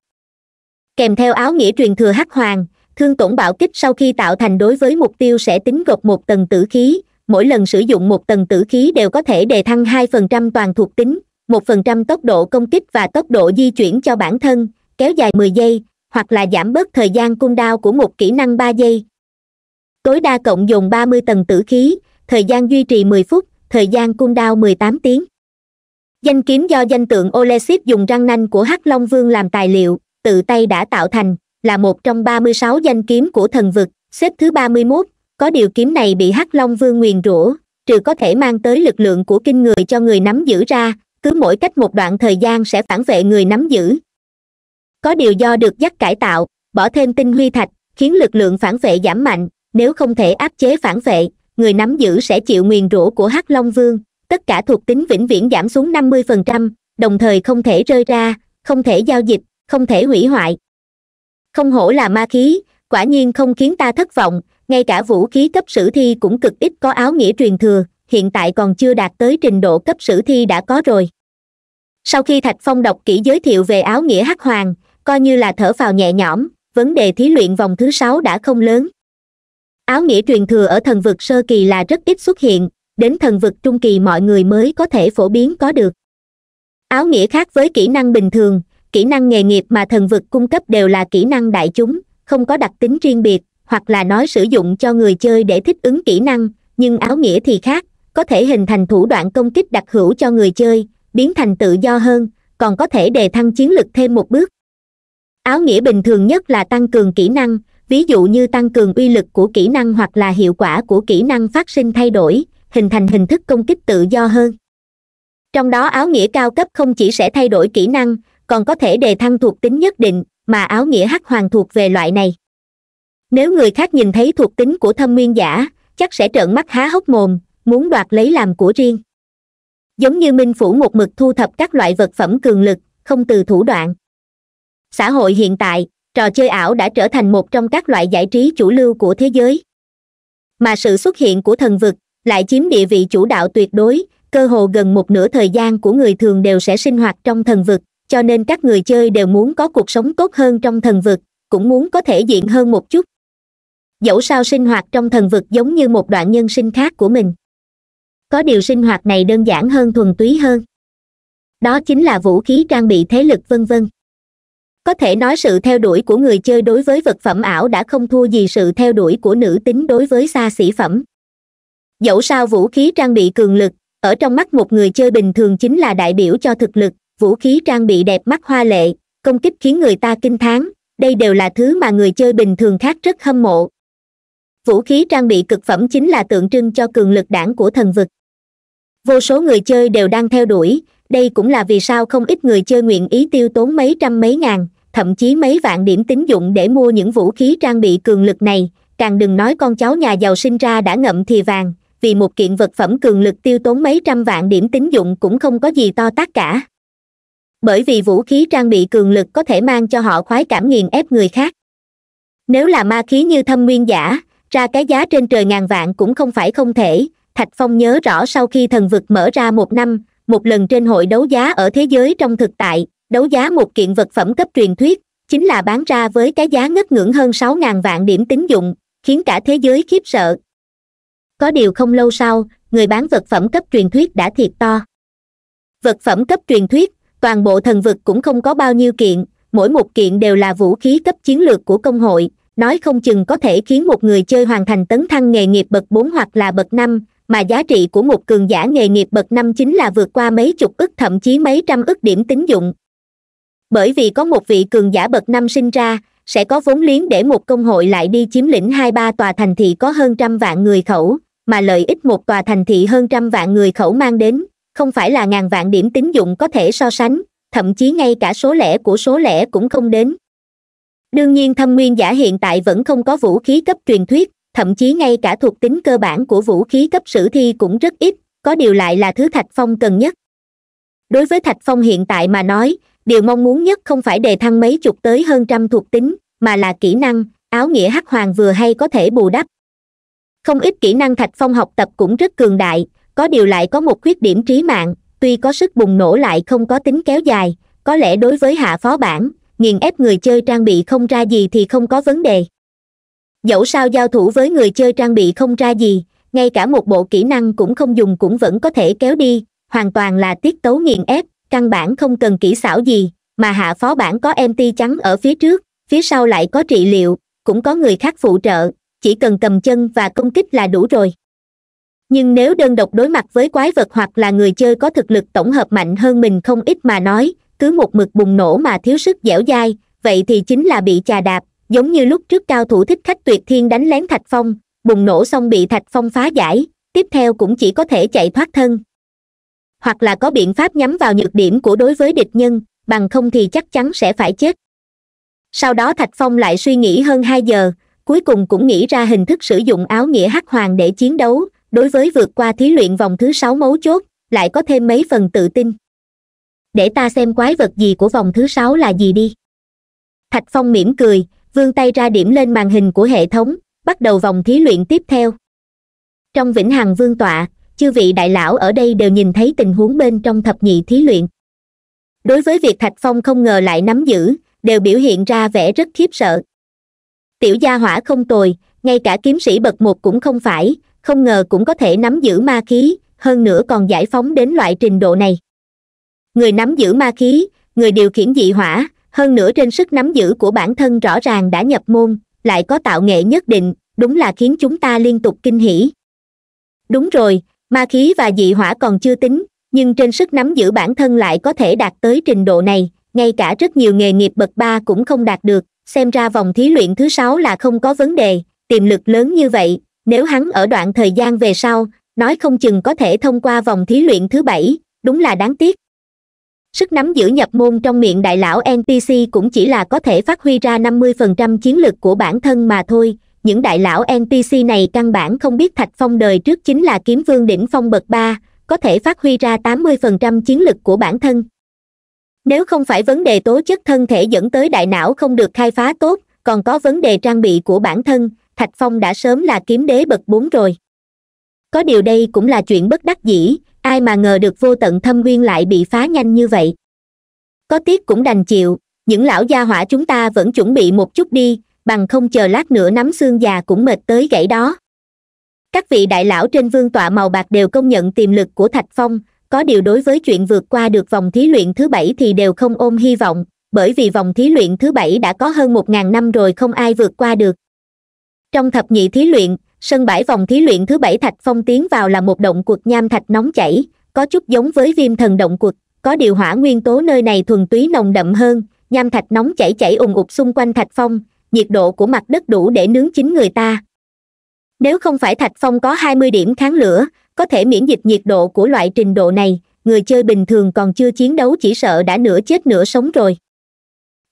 S1: kèm theo áo nghĩa truyền thừa hắc hoàng thương tổn bạo kích sau khi tạo thành đối với mục tiêu sẽ tính gộp một tầng tử khí mỗi lần sử dụng một tầng tử khí đều có thể đề thăng 2% toàn thuộc tính 1% tốc độ công kích và tốc độ di chuyển cho bản thân kéo dài 10 giây hoặc là giảm bớt thời gian cung đao của một kỹ năng 3 giây tối đa cộng dồn 30 tầng tử khí thời gian duy trì 10 phút thời gian cung đao 18 tiếng danh kiếm do danh tượng olesip dùng răng nanh của hắc long vương làm tài liệu tự tay đã tạo thành là một trong ba mươi sáu danh kiếm của thần vực xếp thứ ba mươi mốt có điều kiếm này bị hắc long vương nguyền rủa trừ có thể mang tới lực lượng của kinh người cho người nắm giữ ra cứ mỗi cách một đoạn thời gian sẽ phản vệ người nắm giữ có điều do được dắt cải tạo bỏ thêm tinh huy thạch khiến lực lượng phản vệ giảm mạnh nếu không thể áp chế phản vệ người nắm giữ sẽ chịu nguyền rủa của hắc long vương tất cả thuộc tính vĩnh viễn giảm xuống năm mươi phần trăm đồng thời không thể rơi ra không thể giao dịch không thể hủy hoại không hổ là ma khí quả nhiên không khiến ta thất vọng ngay cả vũ khí cấp sử thi cũng cực ít có áo nghĩa truyền thừa hiện tại còn chưa đạt tới trình độ cấp sử thi đã có rồi sau khi thạch phong đọc kỹ giới thiệu về áo nghĩa hắc hoàng coi như là thở vào nhẹ nhõm vấn đề thí luyện vòng thứ sáu đã không lớn áo nghĩa truyền thừa ở thần vực sơ kỳ là rất ít xuất hiện đến thần vực trung kỳ mọi người mới có thể phổ biến có được áo nghĩa khác với kỹ năng bình thường kỹ năng nghề nghiệp mà thần vực cung cấp đều là kỹ năng đại chúng không có đặc tính riêng biệt hoặc là nói sử dụng cho người chơi để thích ứng kỹ năng nhưng áo nghĩa thì khác có thể hình thành thủ đoạn công kích đặc hữu cho người chơi biến thành tự do hơn còn có thể đề thăng chiến lực thêm một bước áo nghĩa bình thường nhất là tăng cường kỹ năng ví dụ như tăng cường uy lực của kỹ năng hoặc là hiệu quả của kỹ năng phát sinh thay đổi hình thành hình thức công kích tự do hơn trong đó áo nghĩa cao cấp không chỉ sẽ thay đổi kỹ năng còn có thể đề thăng thuộc tính nhất định mà áo nghĩa hắc hoàng thuộc về loại này nếu người khác nhìn thấy thuộc tính của thâm nguyên giả chắc sẽ trợn mắt há hốc mồm muốn đoạt lấy làm của riêng giống như minh phủ một mực thu thập các loại vật phẩm cường lực không từ thủ đoạn xã hội hiện tại trò chơi ảo đã trở thành một trong các loại giải trí chủ lưu của thế giới mà sự xuất hiện của thần vực lại chiếm địa vị chủ đạo tuyệt đối cơ hồ gần một nửa thời gian của người thường đều sẽ sinh hoạt trong thần vực cho nên các người chơi đều muốn có cuộc sống tốt hơn trong thần vực cũng muốn có thể diện hơn một chút dẫu sao sinh hoạt trong thần vực giống như một đoạn nhân sinh khác của mình có điều sinh hoạt này đơn giản hơn thuần túy hơn đó chính là vũ khí trang bị thế lực vân vân có thể nói sự theo đuổi của người chơi đối với vật phẩm ảo đã không thua gì sự theo đuổi của nữ tính đối với xa xỉ phẩm dẫu sao vũ khí trang bị cường lực ở trong mắt một người chơi bình thường chính là đại biểu cho thực lực vũ khí trang bị đẹp mắt hoa lệ công kích khiến người ta kinh thán đây đều là thứ mà người chơi bình thường khác rất hâm mộ vũ khí trang bị cực phẩm chính là tượng trưng cho cường lực đảng của thần vực vô số người chơi đều đang theo đuổi đây cũng là vì sao không ít người chơi nguyện ý tiêu tốn mấy trăm mấy ngàn thậm chí mấy vạn điểm tín dụng để mua những vũ khí trang bị cường lực này càng đừng nói con cháu nhà giàu sinh ra đã ngậm thì vàng vì một kiện vật phẩm cường lực tiêu tốn mấy trăm vạn điểm tín dụng cũng không có gì to tác cả bởi vì vũ khí trang bị cường lực có thể mang cho họ khoái cảm nghiền ép người khác nếu là ma khí như thâm nguyên giả ra cái giá trên trời ngàn vạn cũng không phải không thể thạch phong nhớ rõ sau khi thần vực mở ra một năm một lần trên hội đấu giá ở thế giới trong thực tại đấu giá một kiện vật phẩm cấp truyền thuyết chính là bán ra với cái giá ngất ngưỡng hơn sáu ngàn vạn điểm tín dụng khiến cả thế giới khiếp sợ có điều không lâu sau người bán vật phẩm cấp truyền thuyết đã thiệt to vật phẩm cấp truyền thuyết toàn bộ thần vực cũng không có bao nhiêu kiện mỗi một kiện đều là vũ khí cấp chiến lược của công hội nói không chừng có thể khiến một người chơi hoàn thành tấn thăng nghề nghiệp bậc bốn hoặc là bậc năm mà giá trị của một cường giả nghề nghiệp bậc năm chính là vượt qua mấy chục ức thậm chí mấy trăm ức điểm tín dụng bởi vì có một vị cường giả bậc năm sinh ra sẽ có vốn liếng để một công hội lại đi chiếm lĩnh hai ba tòa thành thị có hơn trăm vạn người khẩu mà lợi ích một tòa thành thị hơn trăm vạn người khẩu mang đến không phải là ngàn vạn điểm tín dụng có thể so sánh thậm chí ngay cả số lẻ của số lẻ cũng không đến đương nhiên thâm nguyên giả hiện tại vẫn không có vũ khí cấp truyền thuyết thậm chí ngay cả thuộc tính cơ bản của vũ khí cấp sử thi cũng rất ít có điều lại là thứ thạch phong cần nhất đối với thạch phong hiện tại mà nói điều mong muốn nhất không phải đề thăng mấy chục tới hơn trăm thuộc tính mà là kỹ năng áo nghĩa hắc hoàng vừa hay có thể bù đắp không ít kỹ năng thạch phong học tập cũng rất cường đại có điều lại có một khuyết điểm trí mạng tuy có sức bùng nổ lại không có tính kéo dài có lẽ đối với hạ phó bản nghiền ép người chơi trang bị không ra gì thì không có vấn đề dẫu sao giao thủ với người chơi trang bị không ra gì ngay cả một bộ kỹ năng cũng không dùng cũng vẫn có thể kéo đi hoàn toàn là tiết tấu nghiền ép căn bản không cần kỹ xảo gì mà hạ phó bản có mt trắng ở phía trước phía sau lại có trị liệu cũng có người khác phụ trợ chỉ cần cầm chân và công kích là đủ rồi nhưng nếu đơn độc đối mặt với quái vật hoặc là người chơi có thực lực tổng hợp mạnh hơn mình không ít mà nói cứ một mực bùng nổ mà thiếu sức dẻo dai vậy thì chính là bị chà đạp giống như lúc trước cao thủ thích khách tuyệt thiên đánh lén thạch phong bùng nổ xong bị thạch phong phá giải tiếp theo cũng chỉ có thể chạy thoát thân hoặc là có biện pháp nhắm vào nhược điểm của đối với địch nhân bằng không thì chắc chắn sẽ phải chết sau đó thạch phong lại suy nghĩ hơn hai giờ cuối cùng cũng nghĩ ra hình thức sử dụng áo nghĩa hắc hoàng để chiến đấu đối với vượt qua thí luyện vòng thứ sáu mấu chốt lại có thêm mấy phần tự tin để ta xem quái vật gì của vòng thứ sáu là gì đi thạch phong mỉm cười vươn tay ra điểm lên màn hình của hệ thống bắt đầu vòng thí luyện tiếp theo trong vĩnh hằng vương tọa chư vị đại lão ở đây đều nhìn thấy tình huống bên trong thập nhị thí luyện đối với việc thạch phong không ngờ lại nắm giữ đều biểu hiện ra vẻ rất khiếp sợ tiểu gia hỏa không tồi ngay cả kiếm sĩ bậc một cũng không phải không ngờ cũng có thể nắm giữ ma khí hơn nữa còn giải phóng đến loại trình độ này người nắm giữ ma khí người điều khiển dị hỏa hơn nữa trên sức nắm giữ của bản thân rõ ràng đã nhập môn lại có tạo nghệ nhất định đúng là khiến chúng ta liên tục kinh hỉ đúng rồi ma khí và dị hỏa còn chưa tính nhưng trên sức nắm giữ bản thân lại có thể đạt tới trình độ này ngay cả rất nhiều nghề nghiệp bậc ba cũng không đạt được xem ra vòng thí luyện thứ sáu là không có vấn đề tiềm lực lớn như vậy nếu hắn ở đoạn thời gian về sau nói không chừng có thể thông qua vòng thí luyện thứ bảy đúng là đáng tiếc sức nắm giữ nhập môn trong miệng đại lão npc cũng chỉ là có thể phát huy ra năm mươi phần trăm chiến lực của bản thân mà thôi những đại lão npc này căn bản không biết thạch phong đời trước chính là kiếm vương đỉnh phong bậc ba có thể phát huy ra tám mươi phần trăm chiến lực của bản thân nếu không phải vấn đề tố chất thân thể dẫn tới đại não không được khai phá tốt còn có vấn đề trang bị của bản thân thạch phong đã sớm là kiếm đế bậc bốn rồi có điều đây cũng là chuyện bất đắc dĩ ai mà ngờ được vô tận thâm nguyên lại bị phá nhanh như vậy có tiếc cũng đành chịu những lão gia hỏa chúng ta vẫn chuẩn bị một chút đi bằng không chờ lát nữa nắm xương già cũng mệt tới gãy đó các vị đại lão trên vương tọa màu bạc đều công nhận tiềm lực của thạch phong có điều đối với chuyện vượt qua được vòng thí luyện thứ bảy thì đều không ôm hy vọng bởi vì vòng thí luyện thứ bảy đã có hơn một ngàn năm rồi không ai vượt qua được trong thập nhị thí luyện sân bãi vòng thí luyện thứ bảy thạch phong tiến vào là một động cuộc nham thạch nóng chảy có chút giống với viêm thần động cuộc có điều hỏa nguyên tố nơi này thuần túy nồng đậm hơn nham thạch nóng chảy chảy ùn ục xung quanh thạch phong nhiệt độ của mặt đất đủ để nướng chín người ta nếu không phải thạch phong có hai mươi điểm kháng lửa có thể miễn dịch nhiệt độ của loại trình độ này người chơi bình thường còn chưa chiến đấu chỉ sợ đã nửa chết nửa sống rồi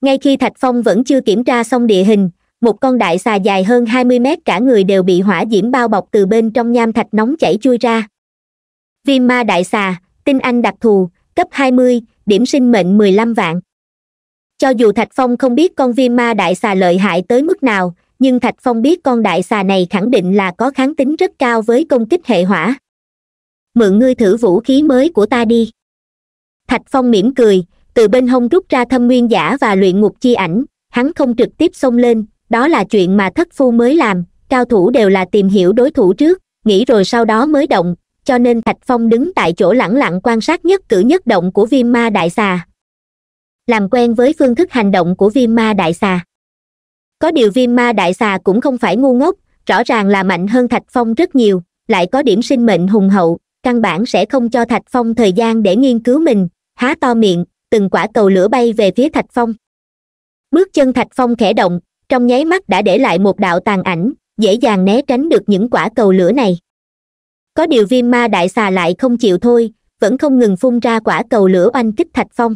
S1: ngay khi thạch phong vẫn chưa kiểm tra xong địa hình một con đại xà dài hơn 20 mét cả người đều bị hỏa diễm bao bọc từ bên trong nham thạch nóng chảy chui ra viêm ma đại xà tinh anh đặc thù cấp 20, điểm sinh mệnh 15 vạn cho dù thạch phong không biết con viêm ma đại xà lợi hại tới mức nào nhưng thạch phong biết con đại xà này khẳng định là có kháng tính rất cao với công kích hệ hỏa mượn ngươi thử vũ khí mới của ta đi thạch phong mỉm cười từ bên hông rút ra thâm nguyên giả và luyện ngục chi ảnh hắn không trực tiếp xông lên đó là chuyện mà thất phu mới làm cao thủ đều là tìm hiểu đối thủ trước nghĩ rồi sau đó mới động cho nên thạch phong đứng tại chỗ lẳng lặng quan sát nhất cử nhất động của viêm ma đại xà làm quen với phương thức hành động của viêm ma đại xà có điều viêm ma đại xà cũng không phải ngu ngốc rõ ràng là mạnh hơn thạch phong rất nhiều lại có điểm sinh mệnh hùng hậu căn bản sẽ không cho thạch phong thời gian để nghiên cứu mình há to miệng từng quả cầu lửa bay về phía thạch phong bước chân thạch phong khẽ động trong nháy mắt đã để lại một đạo tàn ảnh dễ dàng né tránh được những quả cầu lửa này có điều viêm ma đại xà lại không chịu thôi vẫn không ngừng phun ra quả cầu lửa oanh kích thạch phong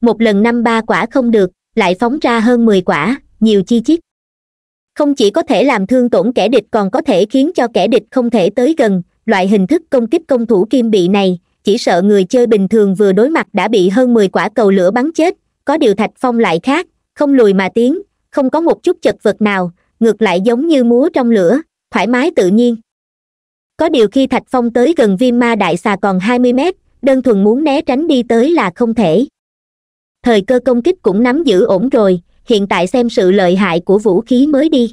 S1: một lần năm ba quả không được lại phóng ra hơn mười quả nhiều chi chít không chỉ có thể làm thương tổn kẻ địch còn có thể khiến cho kẻ địch không thể tới gần loại hình thức công kích công thủ kim bị này chỉ sợ người chơi bình thường vừa đối mặt đã bị hơn mười quả cầu lửa bắn chết có điều thạch phong lại khác không lùi mà tiến không có một chút chật vật nào ngược lại giống như múa trong lửa thoải mái tự nhiên có điều khi thạch phong tới gần viêm ma đại xà còn hai mươi mét đơn thuần muốn né tránh đi tới là không thể thời cơ công kích cũng nắm giữ ổn rồi hiện tại xem sự lợi hại của vũ khí mới đi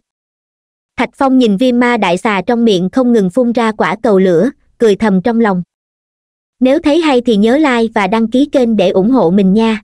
S1: thạch phong nhìn viêm ma đại xà trong miệng không ngừng phun ra quả cầu lửa cười thầm trong lòng nếu thấy hay thì nhớ like và đăng ký kênh để ủng hộ mình nha